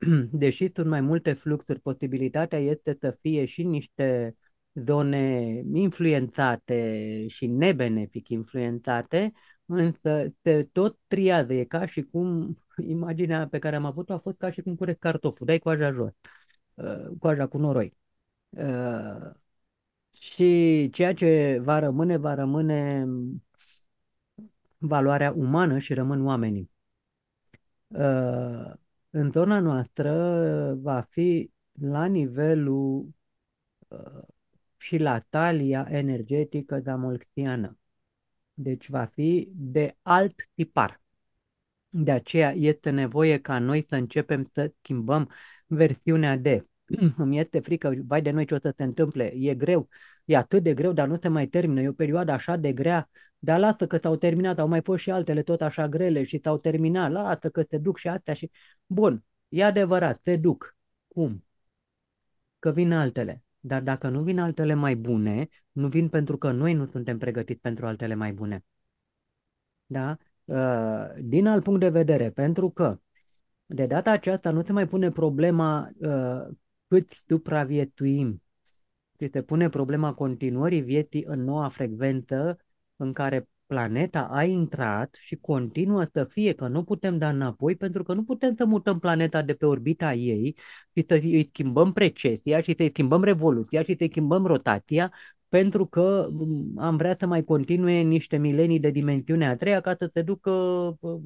S2: [CLEARS THROAT] deși sunt mai multe fluxuri, posibilitatea este să fie și niște zone influențate și nebenefic influențate, însă se tot triază, e ca și cum imaginea pe care am avut-o a fost ca și cum cureți cartoful, dai coaja jos, uh, coaja cu noroi. Uh, și ceea ce va rămâne, va rămâne valoarea umană și rămân oamenii. Uh, în zona noastră uh, va fi la nivelul uh, și la talia energetică zamolxiană. Deci va fi de alt tipar. De aceea este nevoie ca noi să începem să schimbăm versiunea de [CLEARS THROAT] îmi este frică, vai de noi ce o să se întâmple, e greu, e atât de greu, dar nu se mai termină, e o perioadă așa de grea, dar lasă că s-au terminat, au mai fost și altele tot așa grele și s-au terminat, lasă că se duc și astea și... Bun, e adevărat, se duc. Cum? Că vin altele. Dar dacă nu vin altele mai bune, nu vin pentru că noi nu suntem pregătiți pentru altele mai bune. Da? Ă, din alt punct de vedere, pentru că de data aceasta nu se mai pune problema ă, cât supraviețuim, ci se pune problema continuării vieții în noua frecvență în care planeta a intrat și continuă să fie, că nu putem da înapoi pentru că nu putem să mutăm planeta de pe orbita ei și să îi schimbăm precesia și să îi schimbăm revoluția și să îi schimbăm rotația pentru că mm, am vrea să mai continue niște milenii de dimensiunea a treia ca să se ducă mm,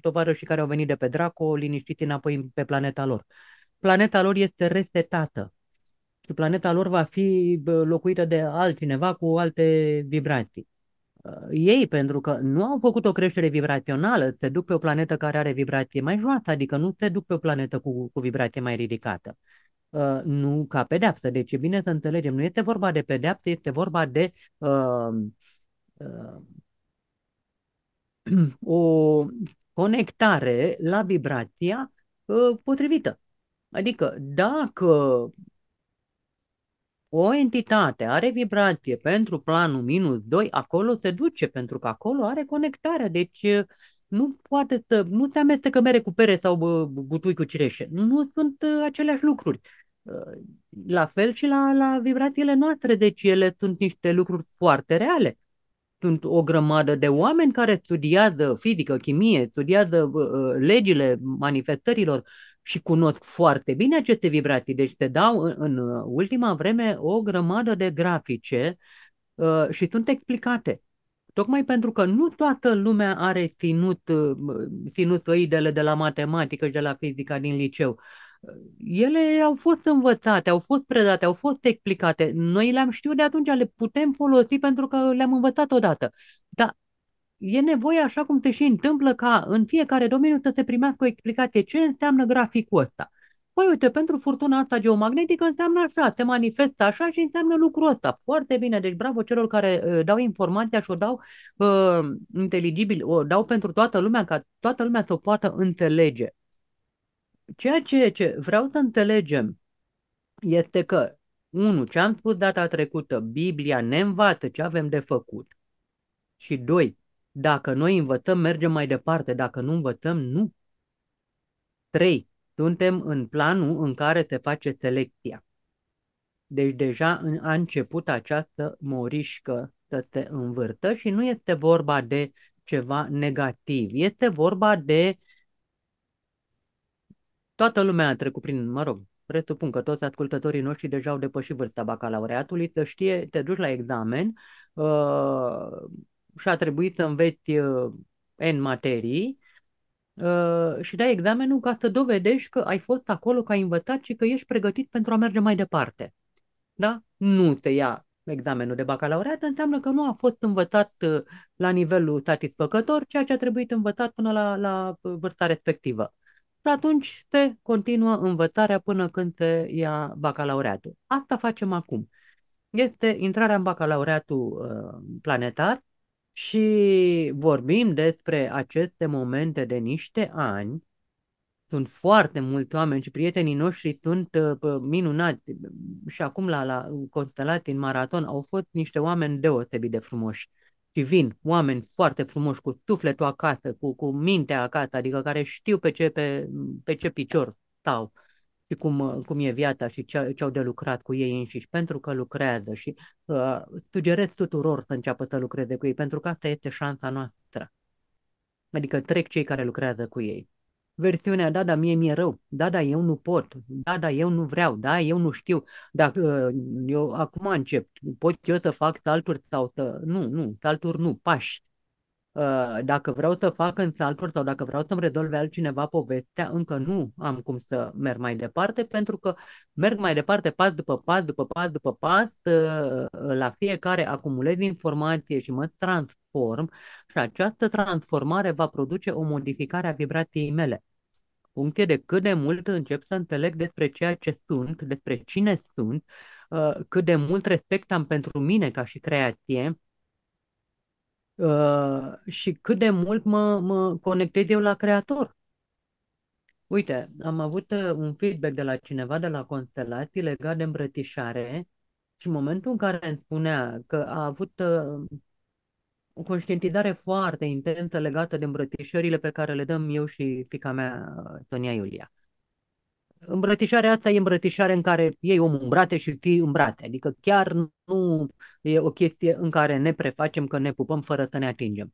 S2: tovarășii care au venit de pe Draco liniștiți înapoi pe planeta lor. Planeta lor este resetată și planeta lor va fi locuită de altcineva cu alte vibrații ei, pentru că nu au făcut o creștere vibrațională, te duc pe o planetă care are vibrație mai joasă, adică nu te duc pe o planetă cu, cu vibrație mai ridicată. Uh, nu ca pedeapsă. Deci e bine să înțelegem. Nu este vorba de pedeapsă, este vorba de uh, uh, [CLEARS THROAT] o conectare la vibrația uh, potrivită. Adică dacă o entitate are vibrație pentru planul minus 2, acolo se duce, pentru că acolo are conectarea. Deci nu poate să, nu se amestecă mere cu pere sau gutui cu cireșe. Nu sunt aceleași lucruri. La fel și la, la vibrațiile noastre, deci ele sunt niște lucruri foarte reale. Sunt o grămadă de oameni care studiază fizică, chimie, studiază legile manifestărilor, și cunosc foarte bine aceste vibrații. Deci te dau în, în uh, ultima vreme o grămadă de grafice uh, și sunt explicate. Tocmai pentru că nu toată lumea are ținut, sinusoidele uh, de la matematică și de la fizica din liceu. Ele au fost învățate, au fost predate, au fost explicate. Noi le-am știut de atunci, le putem folosi pentru că le-am învățat odată. Dar e nevoie, așa cum te și întâmplă, ca în fiecare domeniu să se primească o explicație ce înseamnă graficul ăsta. Păi uite, pentru furtuna asta geomagnetică înseamnă așa, se manifestă așa și înseamnă lucrul ăsta. Foarte bine, deci bravo celor care uh, dau informația și o dau uh, inteligibil, o dau pentru toată lumea, ca toată lumea să o poată înțelege. Ceea ce, ce vreau să înțelegem este că, unu, ce am spus data trecută, Biblia ne învață ce avem de făcut și doi, dacă noi învățăm, mergem mai departe. Dacă nu învățăm, nu. 3. Suntem în planul în care se face selecția. Deci deja a început această morișcă să te învârtă și nu este vorba de ceva negativ. Este vorba de toată lumea a trecut prin, mă rog, presupun că toți ascultătorii noștri deja au depășit vârsta bacalaureatului, să știe, te duci la examen, uh, și a trebuit să înveți uh, N materii uh, și dai examenul ca să dovedești că ai fost acolo, că ai învățat și că ești pregătit pentru a merge mai departe. Da? Nu te ia examenul de bacalaureat, înseamnă că nu a fost învățat uh, la nivelul satisfăcător ceea ce a trebuit învățat până la, la vârsta respectivă. Și atunci se continuă învățarea până când se ia bacalaureatul. Asta facem acum. Este intrarea în bacalaureatul uh, planetar, și vorbim despre aceste momente de niște ani. Sunt foarte mulți oameni și prietenii noștri sunt uh, minunați. Și acum la, la Constelat în maraton au fost niște oameni deosebit de frumoși. Și vin oameni foarte frumoși, cu sufletul acasă, cu, cu mintea acasă, adică care știu pe ce, pe, pe ce picior stau. Uh, și cum, uh, cum e viața și ce, ce au de lucrat cu ei înșiși, pentru că lucrează și uh, sugerez tuturor să înceapă să lucreze cu ei, pentru că asta este șansa noastră. Adică trec cei care lucrează cu ei. Versiunea, da, da, mie mi-e rău, da, da, eu nu pot, da, da, eu nu vreau, da, eu nu știu, dacă uh, eu acum încep, pot eu să fac salturi sau să... Nu, nu, salturi nu, pași, Ă, dacă vreau să fac în salturi sau dacă vreau să-mi rezolve altcineva povestea, încă nu am cum să merg mai departe, pentru că merg mai departe pas după pas, după pas, după pas, ă, la fiecare acumulez informație și mă transform și această transformare va produce o modificare a vibrației mele. Funcție de cât de mult încep să înțeleg despre ceea ce sunt, despre cine sunt, ă, cât de mult respect am pentru mine ca și creație, Uh, și cât de mult mă, mă conectez eu la creator. Uite, am avut uh, un feedback de la cineva de la Constelații legat de îmbrățișare și în momentul în care îmi spunea că a avut uh, o conștientizare foarte intensă legată de îmbrățișările pe care le dăm eu și fica mea, uh, Sonia Iulia îmbrătișarea asta e îmbrătișarea în care iei omul în brate și fii în brate. Adică chiar nu e o chestie în care ne prefacem că ne pupăm fără să ne atingem.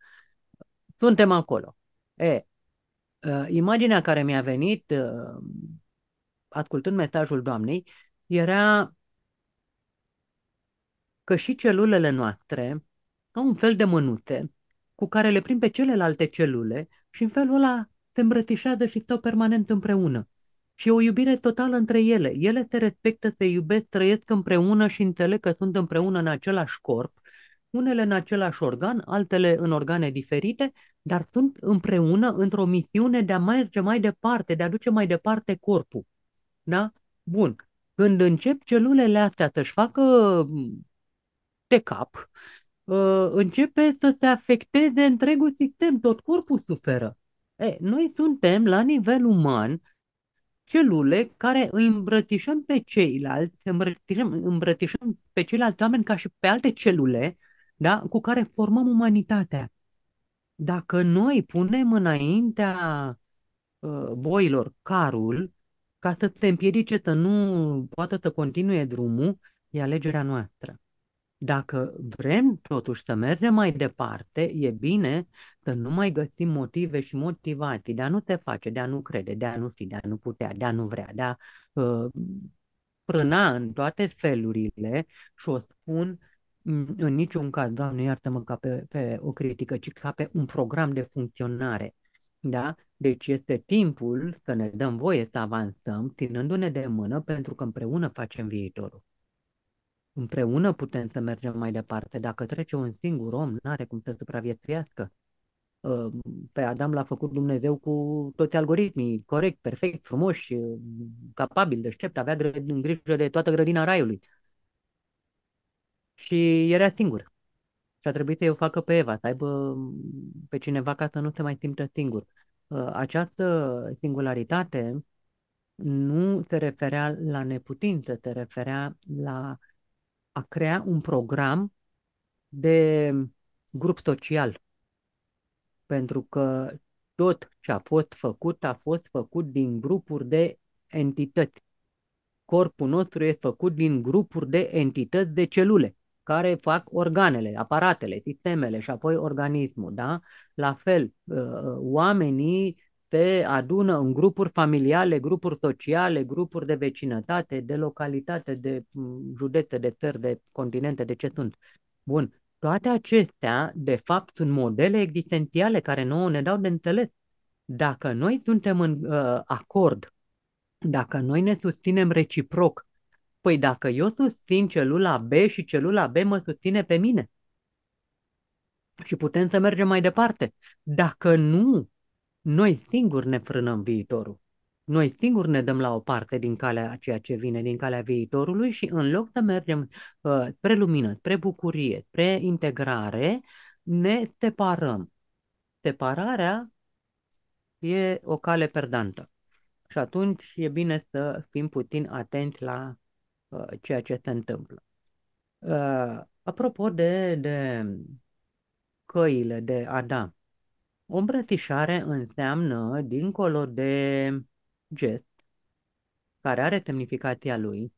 S2: Suntem acolo. E, imaginea care mi-a venit ascultând mesajul doamnei era că și celulele noastre au un fel de mânuțe cu care le prind pe celelalte celule și în felul ăla se îmbrătișează și stau permanent împreună și o iubire totală între ele. Ele te respectă, te iubesc, trăiesc împreună și înțeleg că sunt împreună în același corp, unele în același organ, altele în organe diferite, dar sunt împreună într-o misiune de a merge mai departe, de a duce mai departe corpul. Da? Bun. Când încep celulele astea să-și facă mm, de cap, ă, începe să se afecteze întregul sistem, tot corpul suferă. E, noi suntem la nivel uman celule care îi îmbrătișăm pe ceilalți, îmbrătișăm, îmbrătișăm pe ceilalți oameni ca și pe alte celule da, cu care formăm umanitatea. Dacă noi punem înaintea uh, boilor carul ca să te împiedice să nu poată să continue drumul, e alegerea noastră. Dacă vrem totuși să mergem mai departe, e bine să nu mai găsim motive și motivații de a nu te face, de a nu crede, de a nu ști, de a nu putea, de a nu vrea, de a uh, ă, prâna în toate felurile și o spun în niciun caz, Doamne, iartă-mă ca pe, pe o critică, ci ca pe un program de funcționare. Da? Deci este timpul să ne dăm voie să avansăm, ținându-ne de mână, pentru că împreună facem viitorul. Împreună putem să mergem mai departe. Dacă trece un singur om, nu are cum să supraviețuiască. Ă, pe Adam l-a făcut Dumnezeu cu toți algoritmii, corect, perfect, frumos, ă, capabil, deștept, avea grijă de toată grădina raiului. Și era singur. Și a trebuit să o facă pe Eva, să aibă pe cineva ca să nu se mai simtă singur. Ă, această singularitate nu se referea la neputință, se referea la a crea un program de grup social. Pentru că tot ce a fost făcut a fost făcut din grupuri de entități. Corpul nostru e făcut din grupuri de entități de celule care fac organele, aparatele, sistemele și apoi organismul, da? La fel, ă, ă, oamenii te adună în grupuri familiale, grupuri sociale, grupuri de vecinătate, de localitate, de mm, județe, de țări, de continente, de ce sunt. Bun. Toate acestea, de fapt, sunt modele existențiale care nouă ne dau de înțeles. Dacă noi suntem în uh, acord, dacă noi ne susținem reciproc, păi dacă eu susțin celula B și celula B mă susține pe mine. Și putem să mergem mai departe. Dacă nu noi singuri ne frânăm viitorul. Noi singuri ne dăm la o parte din calea a ceea ce vine, din calea viitorului și în loc să mergem uh, spre lumină, spre bucurie, spre integrare, ne separăm. Separarea e o cale perdantă. Și atunci e bine să fim puțin atenți la uh, ceea ce se întâmplă. Uh, apropo de, de căile de Adam, o îmbrățișare înseamnă, dincolo de gest, care are semnificația lui,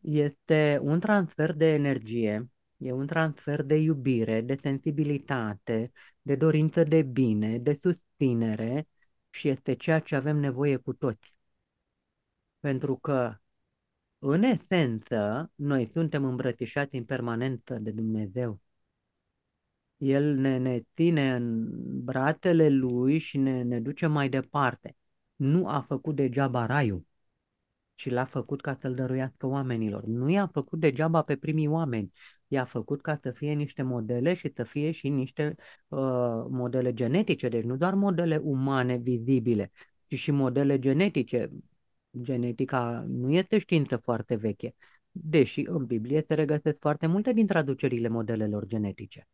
S2: este un transfer de energie, e un transfer de iubire, de sensibilitate, de dorință de bine, de susținere și este ceea ce avem nevoie cu toți. Pentru că, în esență, noi suntem îmbrățișați în permanență de Dumnezeu. El ne, ne ține în bratele lui și ne, ne duce mai departe. Nu a făcut degeaba raiul, ci l-a făcut ca să-l dăruiască oamenilor. Nu i-a făcut degeaba pe primii oameni, i-a făcut ca să fie niște modele și să fie și niște uh, modele genetice, deci nu doar modele umane vizibile, ci și modele genetice. Genetica nu este știință foarte veche, deși în Biblie se regăsesc foarte multe din traducerile modelelor genetice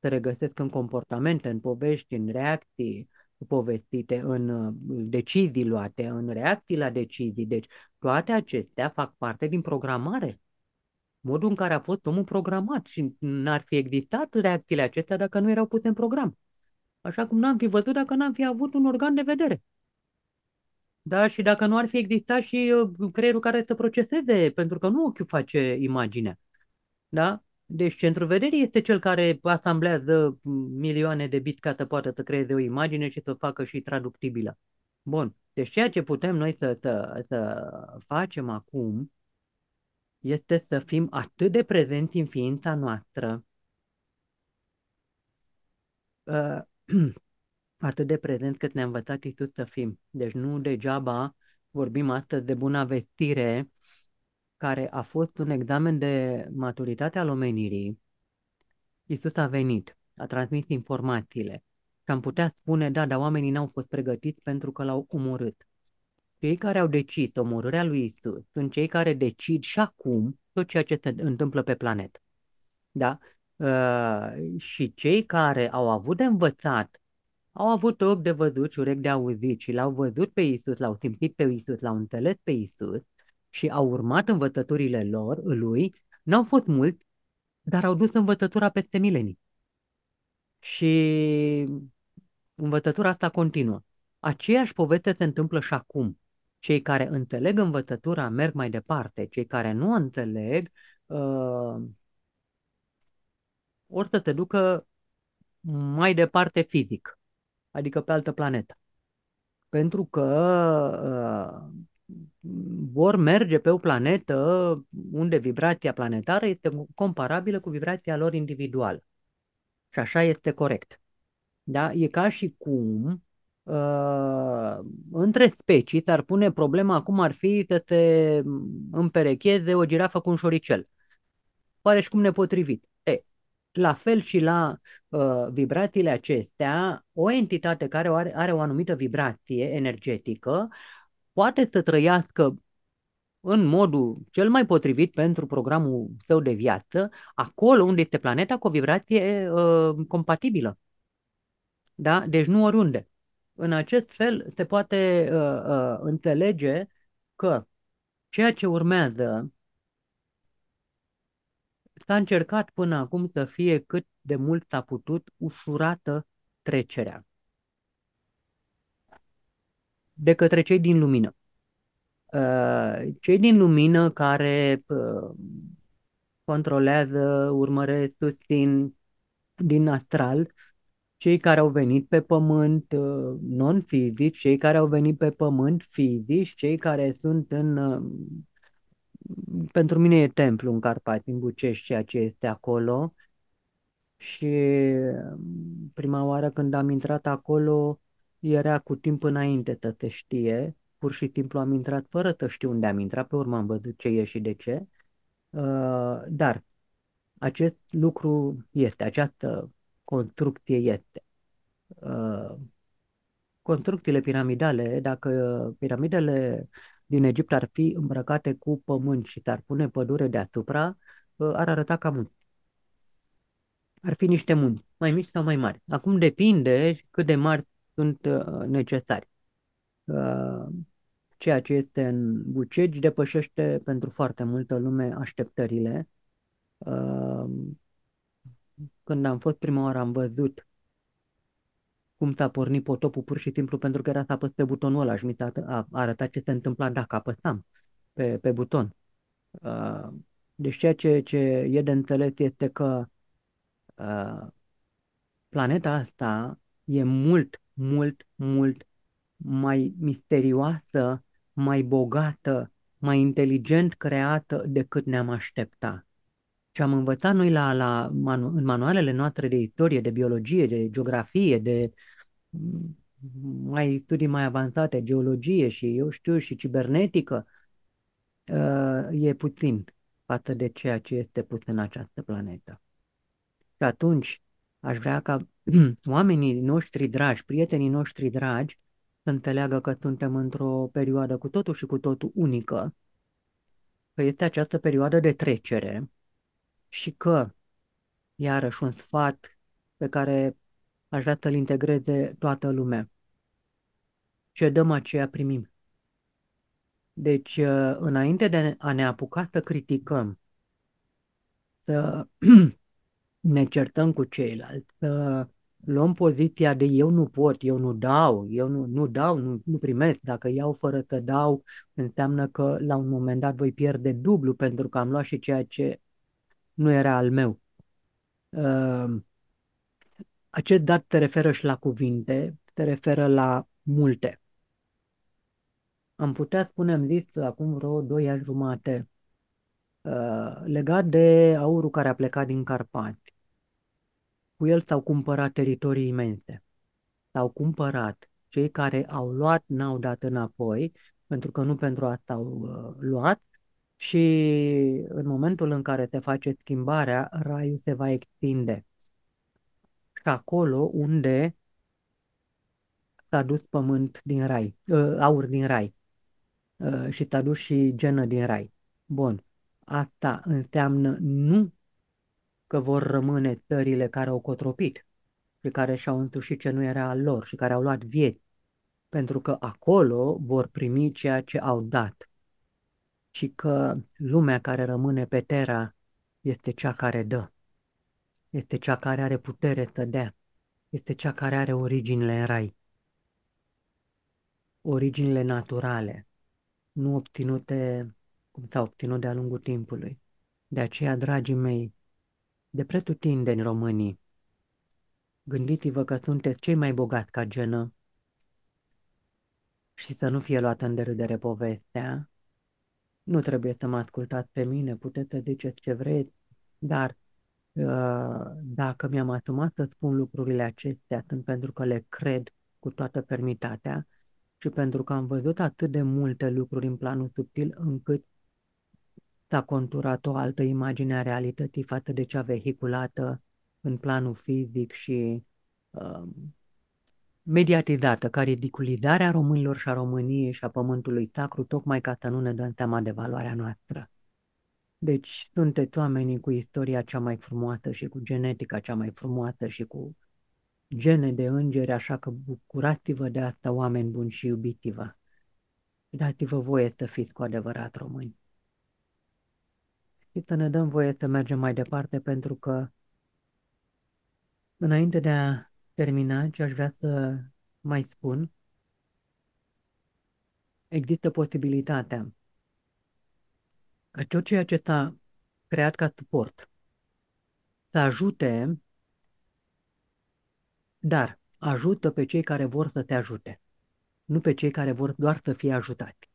S2: se regăsesc în comportamente, în povești, în reacții povestite, în uh, decizii luate, în reacții la decizii. Deci toate acestea fac parte din programare. Modul în care a fost omul programat și n-ar fi existat reacțiile acestea dacă nu erau puse în program. Așa cum n-am fi văzut dacă n-am fi avut un organ de vedere. Da, și dacă nu ar fi existat și uh, creierul care să proceseze, pentru că nu ochiul face imaginea. Da? Deci centru vederii este cel care asamblează milioane de bit ca să poată să creeze o imagine și să o facă și traductibilă. Bun. Deci ceea ce putem noi să, să, să facem acum este să fim atât de prezenți în ființa noastră, ă, [CLEARS THROAT] atât de prezent cât ne-a învățat Iisus să fim. Deci nu degeaba vorbim astăzi de bună vestire care a fost un examen de maturitate al omenirii, Iisus a venit, a transmis informațiile și am putea spune, da, dar oamenii n-au fost pregătiți pentru că l-au omorât. Cei care au decis omorârea lui Isus sunt cei care decid și acum tot ceea ce se întâmplă pe planetă. Da? Uh, și cei care au avut de învățat au avut ochi de văzut și urechi de auzit și l-au văzut pe Isus, l-au simțit pe Isus, l-au înțeles pe Isus și au urmat învățăturile lor, lui, n-au fost mult, dar au dus învățătura peste milenii. Și învățătura asta continuă. Aceeași poveste se întâmplă și acum. Cei care înțeleg învățătura merg mai departe, cei care nu înțeleg uh, ori să te ducă mai departe fizic, adică pe altă planetă. Pentru că uh, vor merge pe o planetă unde vibrația planetară este comparabilă cu vibrația lor individuală. Și așa este corect. Da? E ca și cum uh, între specii s-ar pune problema cum ar fi să se împerecheze o girafă cu un șoricel. Pare și cum nepotrivit. E, la fel și la uh, vibrațiile acestea, o entitate care are, are o anumită vibrație energetică poate să trăiască în modul cel mai potrivit pentru programul său de viață, acolo unde este planeta cu o vibrație uh, compatibilă. Da? Deci nu oriunde. În acest fel se poate uh, uh, înțelege că ceea ce urmează s-a încercat până acum să fie cât de mult s-a putut ușurată trecerea de către cei din lumină. Uh, cei din lumină care uh, controlează, urmăresc, susțin din astral, cei care au venit pe pământ uh, non-fizici, cei care au venit pe pământ fizici, cei care sunt în... Pentru mine e templu în Carpați, în Bucești, ceea ce este acolo. Și prima oară când am intrat acolo, era cu timp înainte te știe, pur și simplu am intrat fără să știu unde am intrat, pe urmă am văzut ce e și de ce, uh, dar acest lucru este, această construcție este. Uh, construcțiile piramidale, dacă piramidele din Egipt ar fi îmbrăcate cu pământ și ar pune pădure deasupra, uh, ar arăta ca munți. Ar fi niște munți, mai mici sau mai mari. Acum depinde cât de mari sunt uh, necesari. Uh, ceea ce este în Bucegi depășește pentru foarte multă lume așteptările. Uh, când am fost prima oară am văzut cum s-a pornit potopul pur și simplu pentru că era să apăs pe butonul ăla și mi s-a arătat ce se întâmpla dacă apăsam pe, pe buton. deci ceea ce, ce e de înțeles este că planeta asta e mult mult, mult mai misterioasă, mai bogată, mai inteligent creată decât ne-am aștepta. Ce am învățat noi la, la manu- în manualele noastre de istorie, de biologie, de geografie, de mai studii mai avansate, geologie și eu știu și cibernetică, uh, e puțin față de ceea ce este pus în această planetă. Și atunci aș vrea ca [CLEARS THROAT] oamenii noștri dragi, prietenii noștri dragi, să înțeleagă că suntem într-o perioadă cu totul și cu totul unică, că este această perioadă de trecere și că, iarăși, un sfat pe care aș vrea să-l integreze toată lumea. Ce dăm aceea primim. Deci, uh, înainte de a ne apuca să criticăm, să [CLEARS THROAT] ne certăm cu ceilalți, să luăm poziția de eu nu pot, eu nu dau, eu nu, nu dau, nu, nu primesc. Dacă iau fără să dau, înseamnă că la un moment dat voi pierde dublu pentru că am luat și ceea ce nu era al meu. Ehm, acest dat te referă și la cuvinte, te referă la multe. Am putea spune, am zis acum vreo 2 ani jumate, ehm, legat de aurul care a plecat din Carpați cu el s-au cumpărat teritorii imense. S-au cumpărat cei care au luat, n-au dat înapoi, pentru că nu pentru asta au uh, luat, și în momentul în care se face schimbarea, raiul se va extinde. Și acolo unde s-a dus pământ din rai, uh, aur din rai uh, și s-a dus și genă din rai. Bun, asta înseamnă nu că vor rămâne tările care au cotropit și care și-au întrușit ce nu era al lor și care au luat vieți, pentru că acolo vor primi ceea ce au dat și că lumea care rămâne pe tera este cea care dă, este cea care are putere să dea, este cea care are originile în rai, originile naturale, nu obținute cum s-au obținut de-a lungul timpului. De aceea, dragii mei, de pretutindeni românii. Gândiți-vă că sunteți cei mai bogați ca genă și să nu fie luată în derâdere povestea. Nu trebuie să mă ascultați pe mine, puteți să ziceți ce vreți, dar uh, dacă mi-am asumat să spun lucrurile acestea, sunt pentru că le cred cu toată fermitatea și pentru că am văzut atât de multe lucruri în planul subtil încât a conturat o altă imagine a realității față de cea vehiculată în planul fizic și um, mediatizată, ca ridiculizarea românilor și a României și a pământului sacru, tocmai ca să nu ne dăm seama de valoarea noastră. Deci sunteți oamenii cu istoria cea mai frumoasă și cu genetica cea mai frumoasă și cu gene de îngeri, așa că bucurați-vă de asta, oameni buni și iubiți-vă. Dați-vă voie să fiți cu adevărat români. Iată, ne dăm voie să mergem mai departe pentru că înainte de a termina ce aș vrea să mai spun, există posibilitatea ca tot ceea ce s-a creat ca suport să ajute, dar ajută pe cei care vor să te ajute, nu pe cei care vor doar să fie ajutați.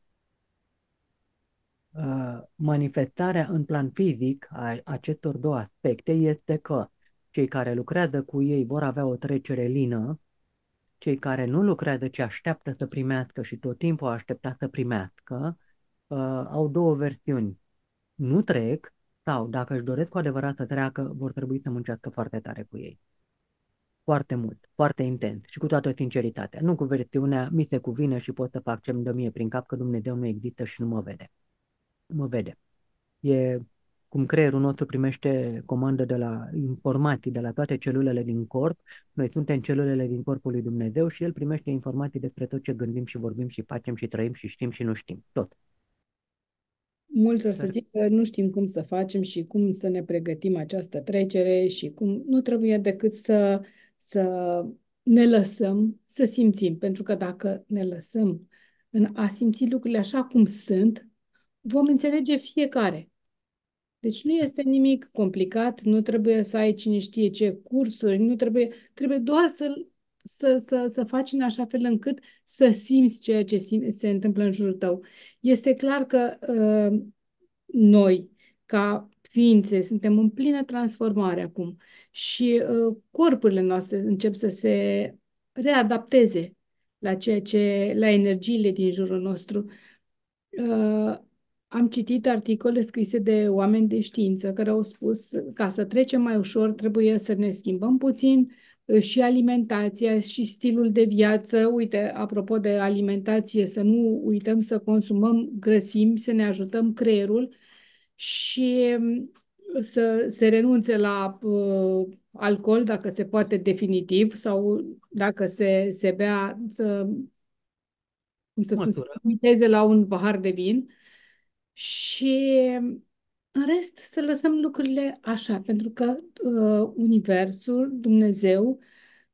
S2: Uh, manifestarea în plan fizic a acestor două aspecte este că cei care lucrează cu ei vor avea o trecere lină, cei care nu lucrează, ci așteaptă să primească și tot timpul aștepta să primească, uh, au două versiuni. Nu trec sau, dacă își doresc cu adevărat să treacă, vor trebui să muncească foarte tare cu ei. Foarte mult, foarte intens și cu toată sinceritatea. Nu cu versiunea, mi se cuvine și pot să fac ce-mi dă mie prin cap că Dumnezeu nu există și nu mă vede mă vede. E cum creierul nostru primește comandă de la informații de la toate celulele din corp, noi suntem celulele din corpul lui Dumnezeu și el primește informații despre tot ce gândim și vorbim și facem și trăim și știm și nu știm, tot.
S1: Mulți o să zic că nu știm cum să facem și cum să ne pregătim această trecere și cum nu trebuie decât să, să ne lăsăm să simțim, pentru că dacă ne lăsăm în a simți lucrurile așa cum sunt, vom înțelege fiecare. Deci nu este nimic complicat, nu trebuie să ai cine știe ce cursuri, nu trebuie, trebuie doar să, să, să, să faci în așa fel încât să simți ceea ce sim, se întâmplă în jurul tău. Este clar că uh, noi, ca ființe, suntem în plină transformare acum și uh, corpurile noastre încep să se readapteze la ceea ce, la energiile din jurul nostru. Uh, am citit articole scrise de oameni de știință care au spus ca să trecem mai ușor trebuie să ne schimbăm puțin uh, și alimentația și stilul de viață. Uite, apropo de alimentație, să nu uităm să consumăm grăsimi, să ne ajutăm creierul și mm, să se renunțe la uh, alcool dacă se poate definitiv sau dacă se, se bea să cum să spun, limiteze la un pahar de vin. Uh, și în rest să lăsăm lucrurile așa, pentru că uh, Universul, Dumnezeu,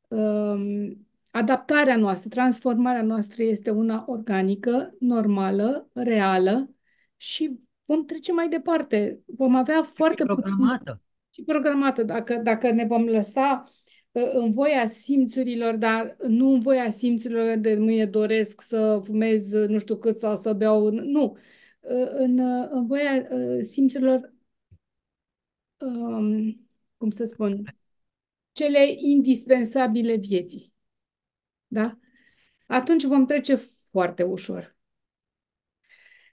S1: uh, adaptarea noastră, transformarea noastră este una organică, normală, reală și vom trece mai departe. Vom avea și foarte programată. Puțin și programată. Dacă, dacă ne vom lăsa uh, în voia simțurilor, dar nu în voia simțurilor de mâine doresc să fumez nu știu cât sau să beau. Nu în, în voia ă, simțurilor, um, cum să spun, cele indispensabile vieții. Da? Atunci vom trece foarte ușor.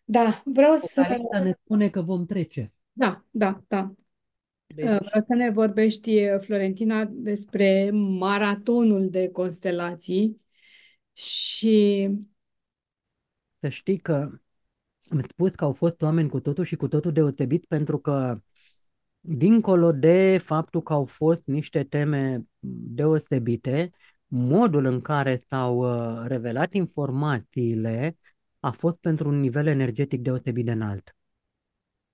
S1: Da, vreau
S2: o să... ne spune că vom trece.
S1: Da, da, da. Deci- ă, vreau să ne vorbești, Florentina, despre maratonul de constelații
S2: și... Să știi că îmi spus că au fost oameni cu totul și cu totul deosebit pentru că dincolo de faptul că au fost niște teme deosebite, modul în care s-au uh, revelat informațiile a fost pentru un nivel energetic deosebit de înalt.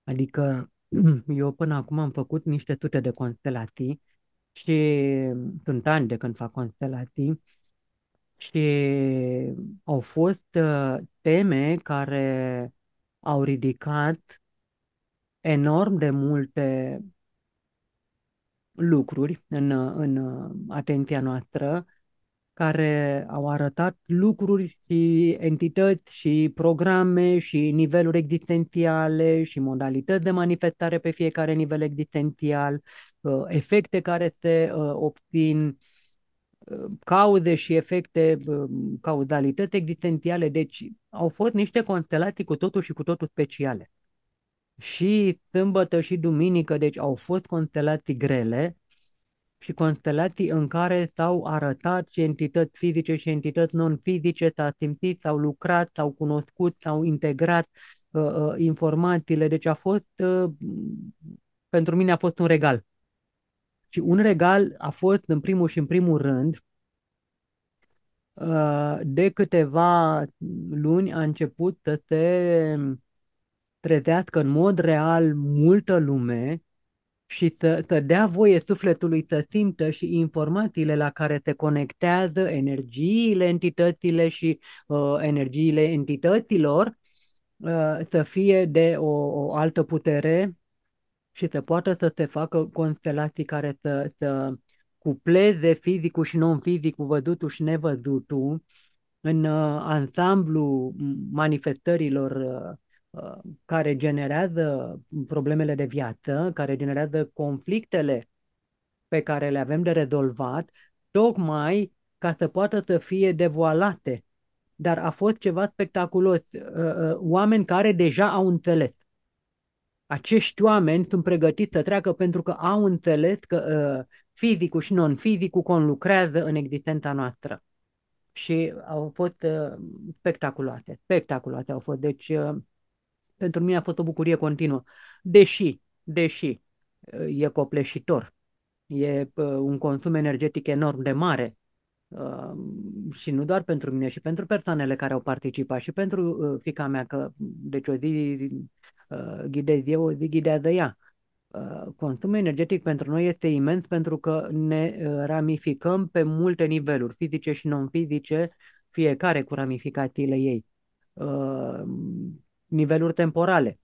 S2: Adică [CLEARS THROAT] eu până acum am făcut niște sute de constelații și sunt ani de când fac constelații și au fost uh, teme care au ridicat enorm de multe lucruri în, în atenția noastră, care au arătat lucruri și entități și programe și niveluri existențiale și modalități de manifestare pe fiecare nivel existențial, uh, efecte care se uh, obțin, uh, cauze și efecte, cauzalități existențiale. Deci au fost niște constelații cu totul și cu totul speciale. Și sâmbătă și duminică, deci au fost constelații grele și constelații în care s-au arătat și entități fizice și entități non-fizice, s au simțit, s-au lucrat, s-au cunoscut, s-au integrat uh, uh, informațiile. Deci a fost, uh, pentru mine a fost un regal. Și un regal a fost în primul și în primul rând Uh, de câteva luni a început să se trezească în mod real multă lume și să, să dea voie sufletului să simtă și informațiile la care se conectează energiile, entitățile și uh, energiile entităților uh, să fie de o, o altă putere și să poată să se facă constelații care să, să de fizicul și non-fizicul, văzutul și nevăzutul, în uh, ansamblu manifestărilor uh, uh, care generează problemele de viață, care generează conflictele pe care le avem de rezolvat, tocmai ca să poată să fie devoalate. Dar a fost ceva spectaculos. Uh, uh, oameni care deja au înțeles. Acești oameni sunt pregătiți să treacă pentru că au înțeles că fizicul și non-fizicul conlucrează în existența noastră. Și au fost uh, spectaculoase, spectaculoase au fost. Deci, uh, pentru mine a fost o bucurie continuă. Deși, deși uh, e copleșitor, e uh, un consum energetic enorm de mare, Uh, și nu doar pentru mine, și pentru persoanele care au participat, și pentru uh, fica mea, că deci o zi uh, ghidez eu, o zi ghidează ea. Uh, consumul energetic pentru noi este imens pentru că ne uh, ramificăm pe multe niveluri, fizice și non-fizice, fiecare cu ramificațiile ei. Uh, niveluri temporale,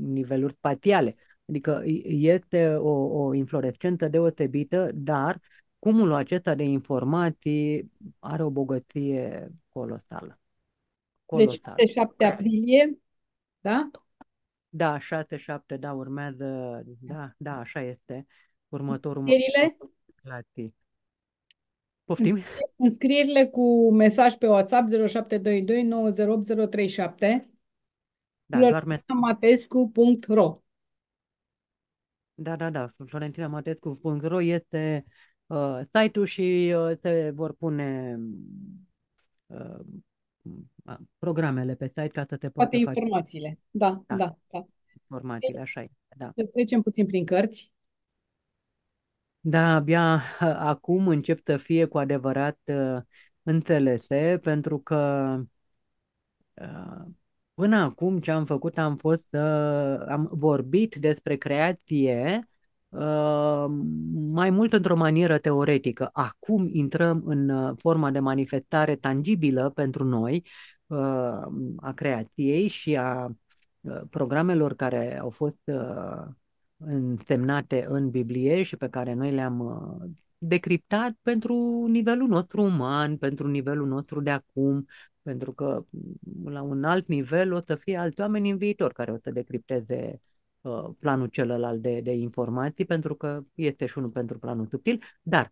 S2: niveluri spațiale. Adică este o, o inflorescentă deosebită, dar cumul acesta de informații are o bogăție colosală. Deci colosală. Deci, este
S1: 7 aprilie,
S2: da? Da, 6 șapte, da, urmează, da, da, da așa este. Următorul Scrierile? la Poftim?
S1: Înscrierile cu mesaj pe WhatsApp 0722 908037 da, doar florentinamateescu.ro
S2: Da, da, da, florentinamateescu.ro este uh, site-ul și uh, se vor pune uh, programele pe site ca să te poată Toate face... informațiile,
S1: da, da, da. da.
S2: Informațiile, așa e,
S1: da. Să trecem puțin prin cărți.
S2: Da, abia acum încep să fie cu adevărat uh, înțelese, pentru că uh, până acum ce am făcut am fost să uh, am vorbit despre creație uh, mai mult într-o manieră teoretică. Acum intrăm în forma de manifestare tangibilă pentru noi, a creației și a uh, programelor care au fost uh, însemnate în Biblie și pe care noi le-am uh, decriptat pentru nivelul nostru uman, pentru nivelul nostru de acum, pentru că mm, la un alt nivel o să fie alți oameni în viitor care o să decripteze planul celălalt de, de informații, pentru că este și unul pentru planul subtil, dar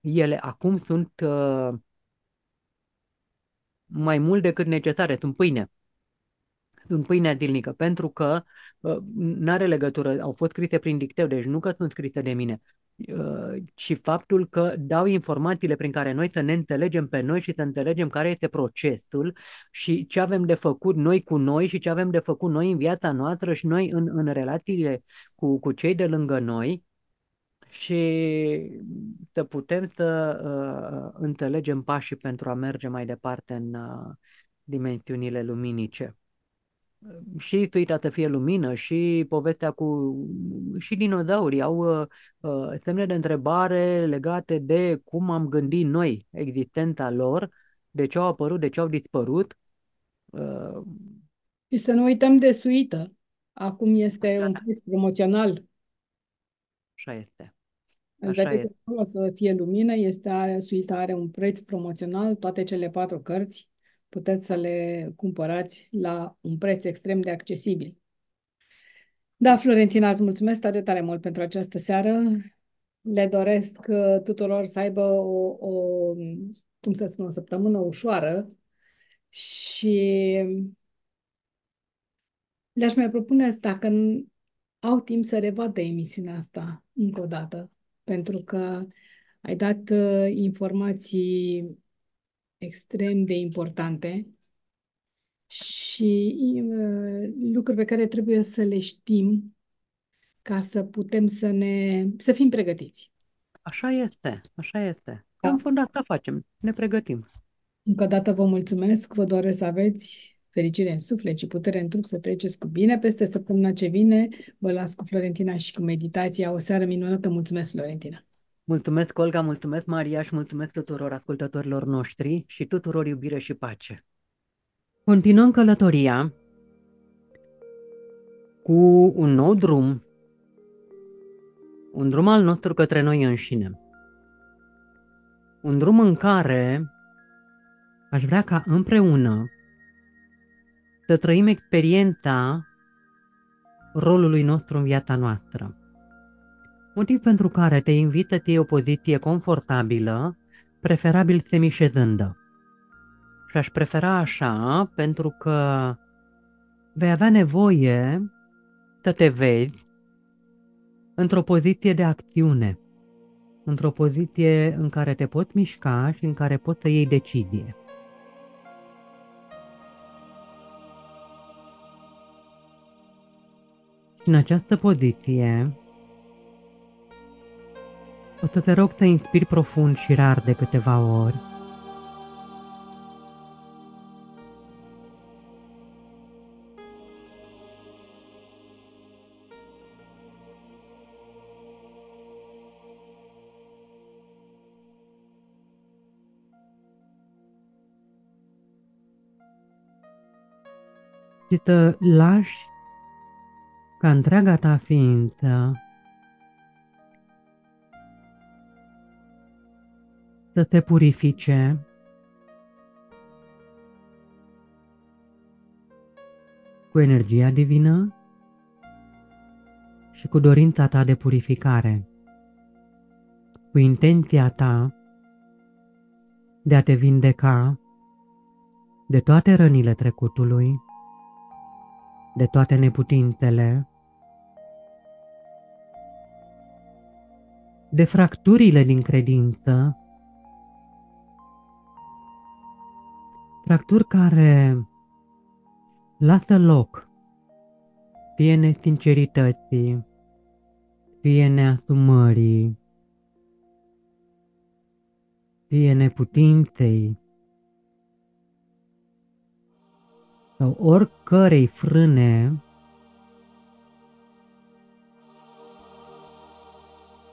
S2: ele acum sunt uh, mai mult decât necesare, sunt pâine. Sunt pâinea zilnică, pentru că uh, ă, nu are legătură, au fost scrise prin dicteu, deci nu că sunt scrise de mine, uh, faptul că dau informațiile prin care noi să ne înțelegem pe noi și să înțelegem care este procesul și ce avem de făcut noi cu noi și ce avem de făcut noi în viața noastră și noi în, în relațiile cu, cu cei de lângă noi, și să putem să uh, uh, înțelegem pașii pentru a merge mai departe în uh, dimensiunile luminice. Uh, și suita să fie lumină și povestea cu... și dinozaurii au uh, uh, semne de întrebare legate de cum am gândit noi existența lor, de ce au apărut, de ce au dispărut. Uh...
S1: Și să nu uităm de suită. Acum este da. [LAUGHS] un preț promoțional.
S2: Așa este. Așa exact, e.
S1: O să fie lumină, este are, suita are un preț promoțional, toate cele patru cărți puteți să le cumpărați la un preț extrem de accesibil. Da, Florentina, îți mulțumesc tare, tare mult pentru această seară. Le doresc uh, tuturor să aibă o, o cum să spun, o săptămână ușoară și le-aș mai propune, dacă au timp, să revadă emisiunea asta încă o dată pentru că ai dat ă, informații extrem de importante și ă, lucruri pe care trebuie să le știm ca să putem să ne să fim pregătiți.
S2: Așa este, așa este. Da. În fond asta facem, ne pregătim.
S1: Încă o dată vă mulțumesc, vă doresc să aveți fericire în suflet și putere în trup să treceți cu bine. Peste săptămâna ce vine vă las cu Florentina și cu meditația. O seară minunată. Mulțumesc,
S2: Florentina! Mulțumesc, Olga, mulțumesc, Maria și mulțumesc tuturor ascultătorilor noștri și tuturor iubire și pace. Continuăm călătoria cu un nou drum, un drum al nostru către noi înșine. Un drum în care aș vrea ca împreună să trăim experiența rolului nostru în viața noastră. Motiv pentru care te invit să o poziție confortabilă, preferabil semișezândă. Și aș prefera așa pentru că vei avea nevoie să te vezi într-o poziție de acțiune, într-o poziție în care te poți mișca și în care poți să iei decizie. În această poziție, o să te rog să inspiri profund și rar de câteva ori. și să lași ca întreaga ta ființă să te purifice cu energia divină și cu dorința ta de purificare, cu intenția ta de a te vindeca de toate rănile trecutului, de toate neputințele de fracturile din credință, fracturi care lasă loc fie nesincerității, fie neasumării, fie neputinței sau oricărei frâne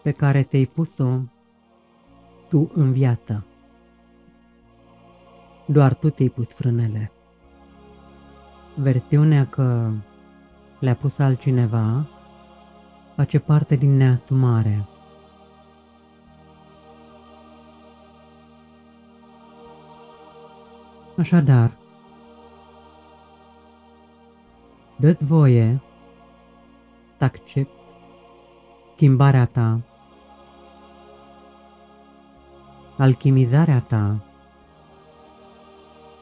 S2: pe care te-ai pus-o tu în viață. Doar tu te ai pus frânele. Versiunea că le-a pus altcineva face parte din neasumare. Așadar, dă voie să accepti schimbarea ta alchimizarea ta,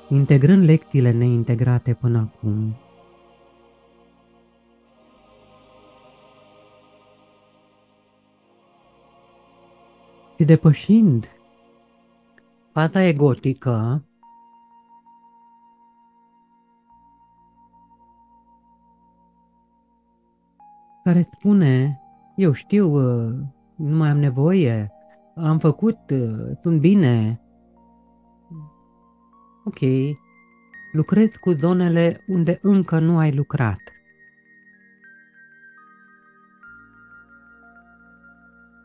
S2: integrând lecțiile neintegrate până acum. Și depășind faza egotică, care spune, eu știu, uh, nu mai am nevoie am făcut, uh, sunt bine. Ok, lucrez cu zonele unde încă nu ai lucrat.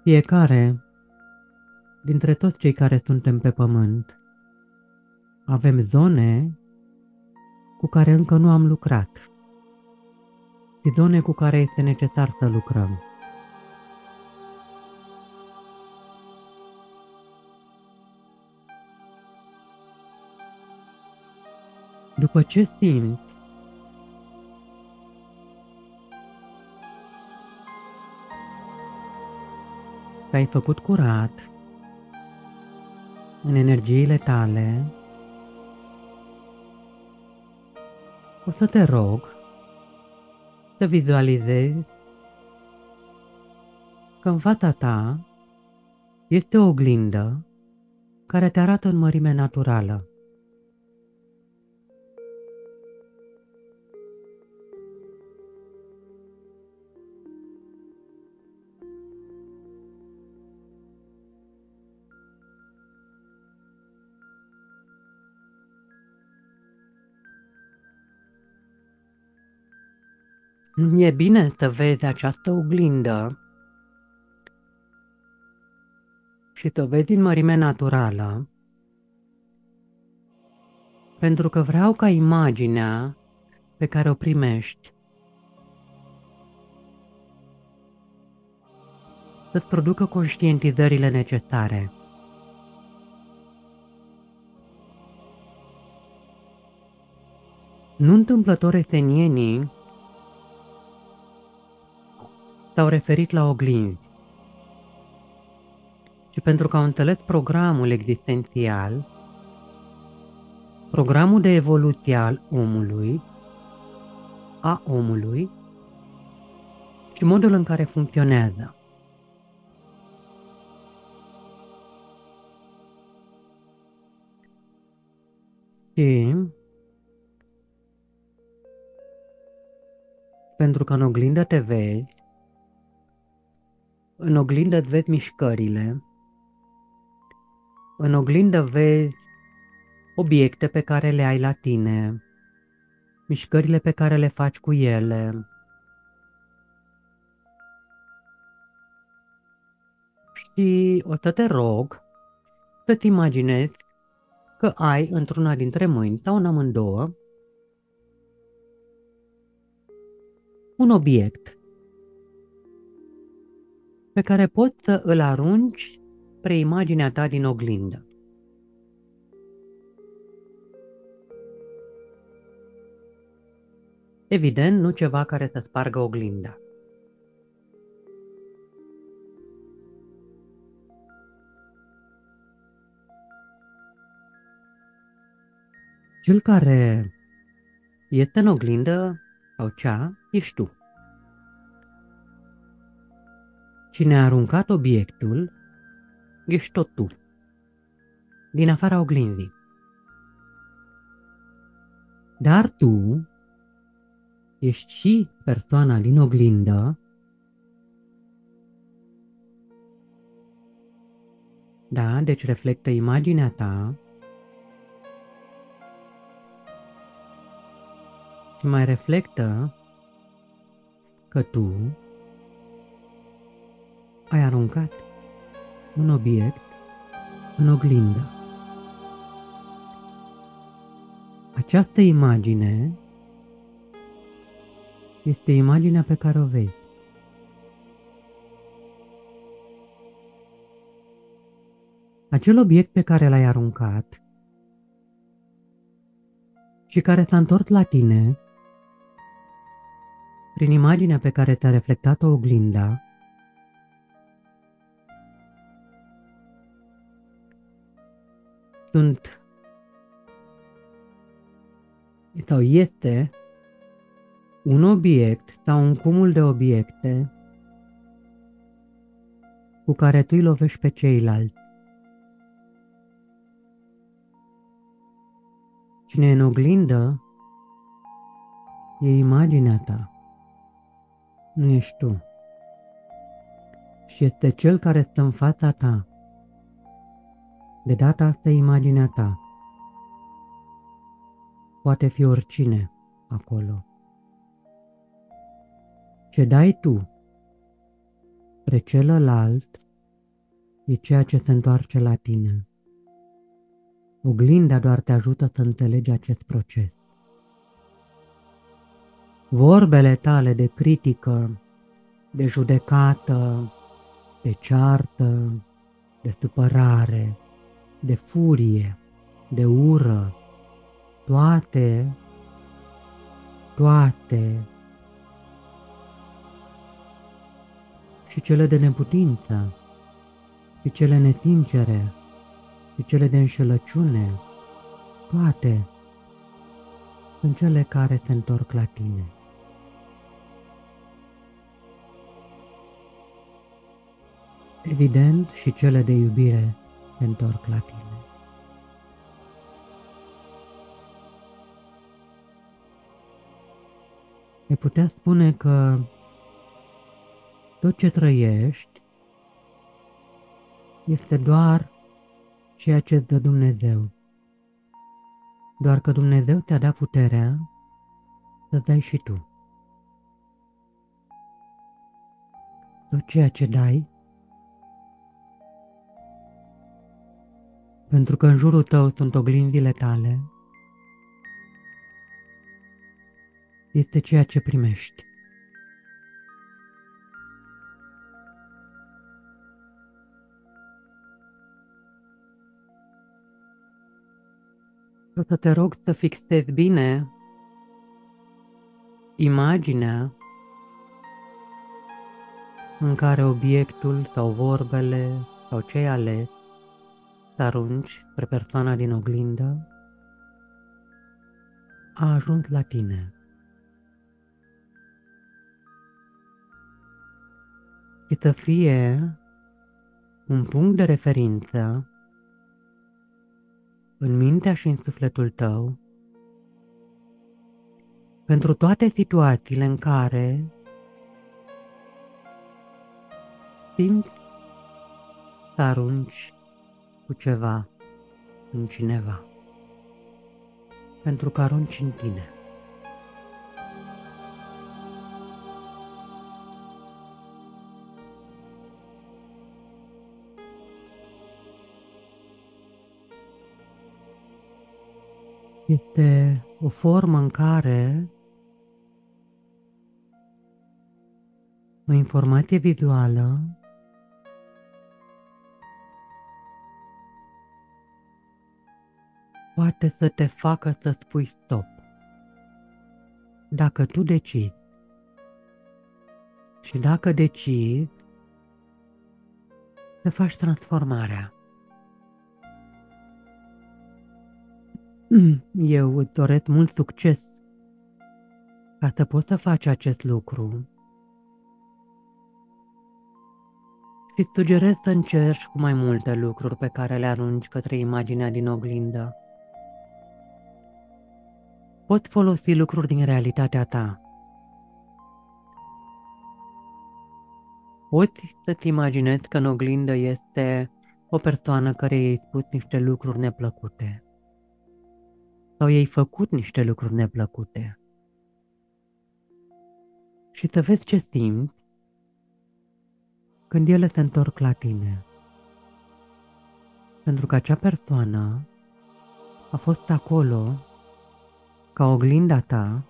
S2: Fiecare dintre toți cei care suntem pe pământ, avem zone cu care încă nu am lucrat și zone cu care este necesar să lucrăm. după ce simți că ai făcut curat în energiile tale, o să te rog să vizualizezi că în fața ta este o oglindă care te arată în mărime naturală. E bine să vezi această oglindă și să o vezi în mărime naturală, pentru că vreau ca imaginea pe care o primești să-ți producă conștientizările necesare. Nu întâmplător esenienii s-au referit la oglinzi, Și pentru că au înțeles programul existențial, programul de evoluție al omului, a omului și modul în care funcționează. Și pentru că în oglindă te vezi, în oglindă vezi mișcările, în oglindă vezi obiecte pe care le ai la tine, mișcările pe care le faci cu ele. Și o să te rog să-ți imaginezi că ai într-una dintre mâini sau în amândouă un obiect pe care poți să îl arunci imaginea ta din oglindă. Evident, nu ceva care să spargă oglinda. Cel care este în oglindă sau cea, ești tu. Cine a aruncat obiectul, ești tot tu, din afara oglindii. Dar tu ești și persoana din oglindă Da, deci reflectă imaginea ta și mai reflectă că tu ai aruncat un obiect în oglindă. Această imagine este imaginea pe care o vezi. Acel obiect pe care l-ai aruncat și care s-a întors la tine prin imaginea pe care te-a reflectat-o oglinda, sunt sau este un obiect sau un cumul de obiecte cu care tu îi lovești pe ceilalți. Cine e în oglindă e imaginea ta, nu ești tu. Și este cel care stă în fața ta de data asta imaginea ta. Poate fi oricine acolo. Ce dai tu spre celălalt e ceea ce se întoarce la tine. Oglinda doar te ajută să înțelegi acest proces. Vorbele tale de critică, de judecată, de ceartă, de supărare, de furie, de ură, toate, toate și cele de neputință, și cele nesincere, și cele de înșelăciune, toate sunt cele care se întorc la tine. Evident și cele de iubire se întorc la tine. Ai putea spune că tot ce trăiești este doar ceea ce îți dă Dumnezeu. Doar că Dumnezeu te-a dat puterea să dai și tu. Tot ceea ce dai pentru că în jurul tău sunt oglindile tale, este ceea ce primești. O să te rog să fixezi bine imaginea în care obiectul sau vorbele sau ce ai ales te arunci spre persoana din oglindă, a ajuns la tine. Și să fie un punct de referință în mintea și în sufletul tău pentru toate situațiile în care simți să arunci cu ceva în cineva, pentru că arunci în tine. Este o formă în care o informație vizuală poate să te facă să spui stop. Dacă tu decizi și dacă decizi să faci transformarea. [CLEARS THROAT] Eu îți doresc mult succes ca să poți să faci acest lucru. Și sugerez să încerci cu mai multe lucruri pe care le arunci către imaginea din oglindă poți folosi lucruri din realitatea ta. Poți să-ți imaginezi că în oglindă este o persoană care i-ai spus niște lucruri neplăcute sau i-ai făcut niște lucruri neplăcute și să vezi ce simți când ele se întorc la tine. Pentru că acea persoană a fost acolo ca oglinda ta,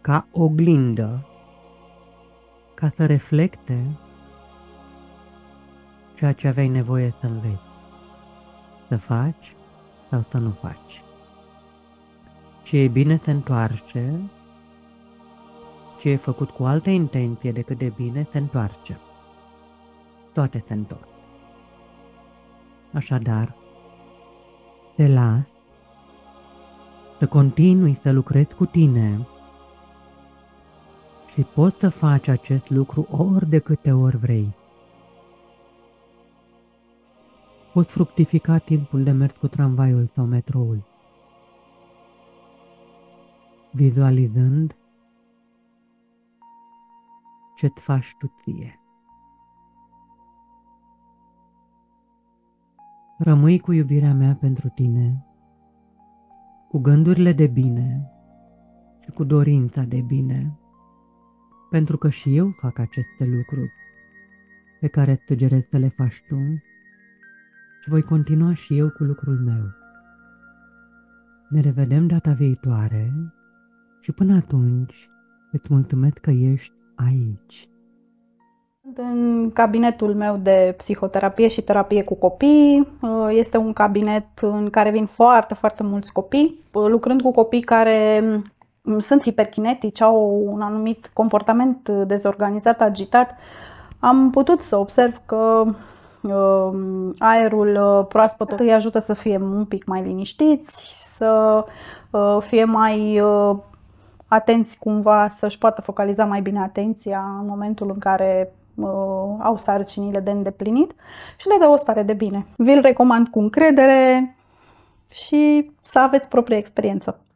S2: ca oglindă, ca să reflecte ceea ce aveai nevoie să înveți, să faci sau să nu faci. Ce e bine se întoarce, ce e făcut cu altă intenție decât de bine se întoarce. Toate se întorc. Așadar, te las să continui să lucrezi cu tine și poți să faci acest lucru ori de câte ori vrei. Poți fructifica timpul de mers cu tramvaiul sau metroul. Vizualizând ce-ți faci tu ție. Rămâi cu iubirea mea pentru tine cu gândurile de bine și cu dorința de bine, pentru că și eu fac aceste lucruri pe care îți sugerez să le faci tu și voi continua și eu cu lucrul meu. Ne revedem data viitoare și până atunci îți mulțumesc că ești aici.
S1: În cabinetul meu de psihoterapie și terapie cu copii, uh, este un cabinet în care vin foarte, foarte mulți copii, uh, lucrând cu copii care mm, sunt hiperkinetici, au un anumit comportament dezorganizat, agitat, am putut să observ că uh, aerul proaspăt îi ajută să fie un pic mai liniștiți, să fie mai atenți cumva, să-și poată focaliza mai bine atenția în momentul în care Uh, au sarcinile de îndeplinit și le dă o stare de bine. Vi-l recomand cu încredere și să aveți propria experiență.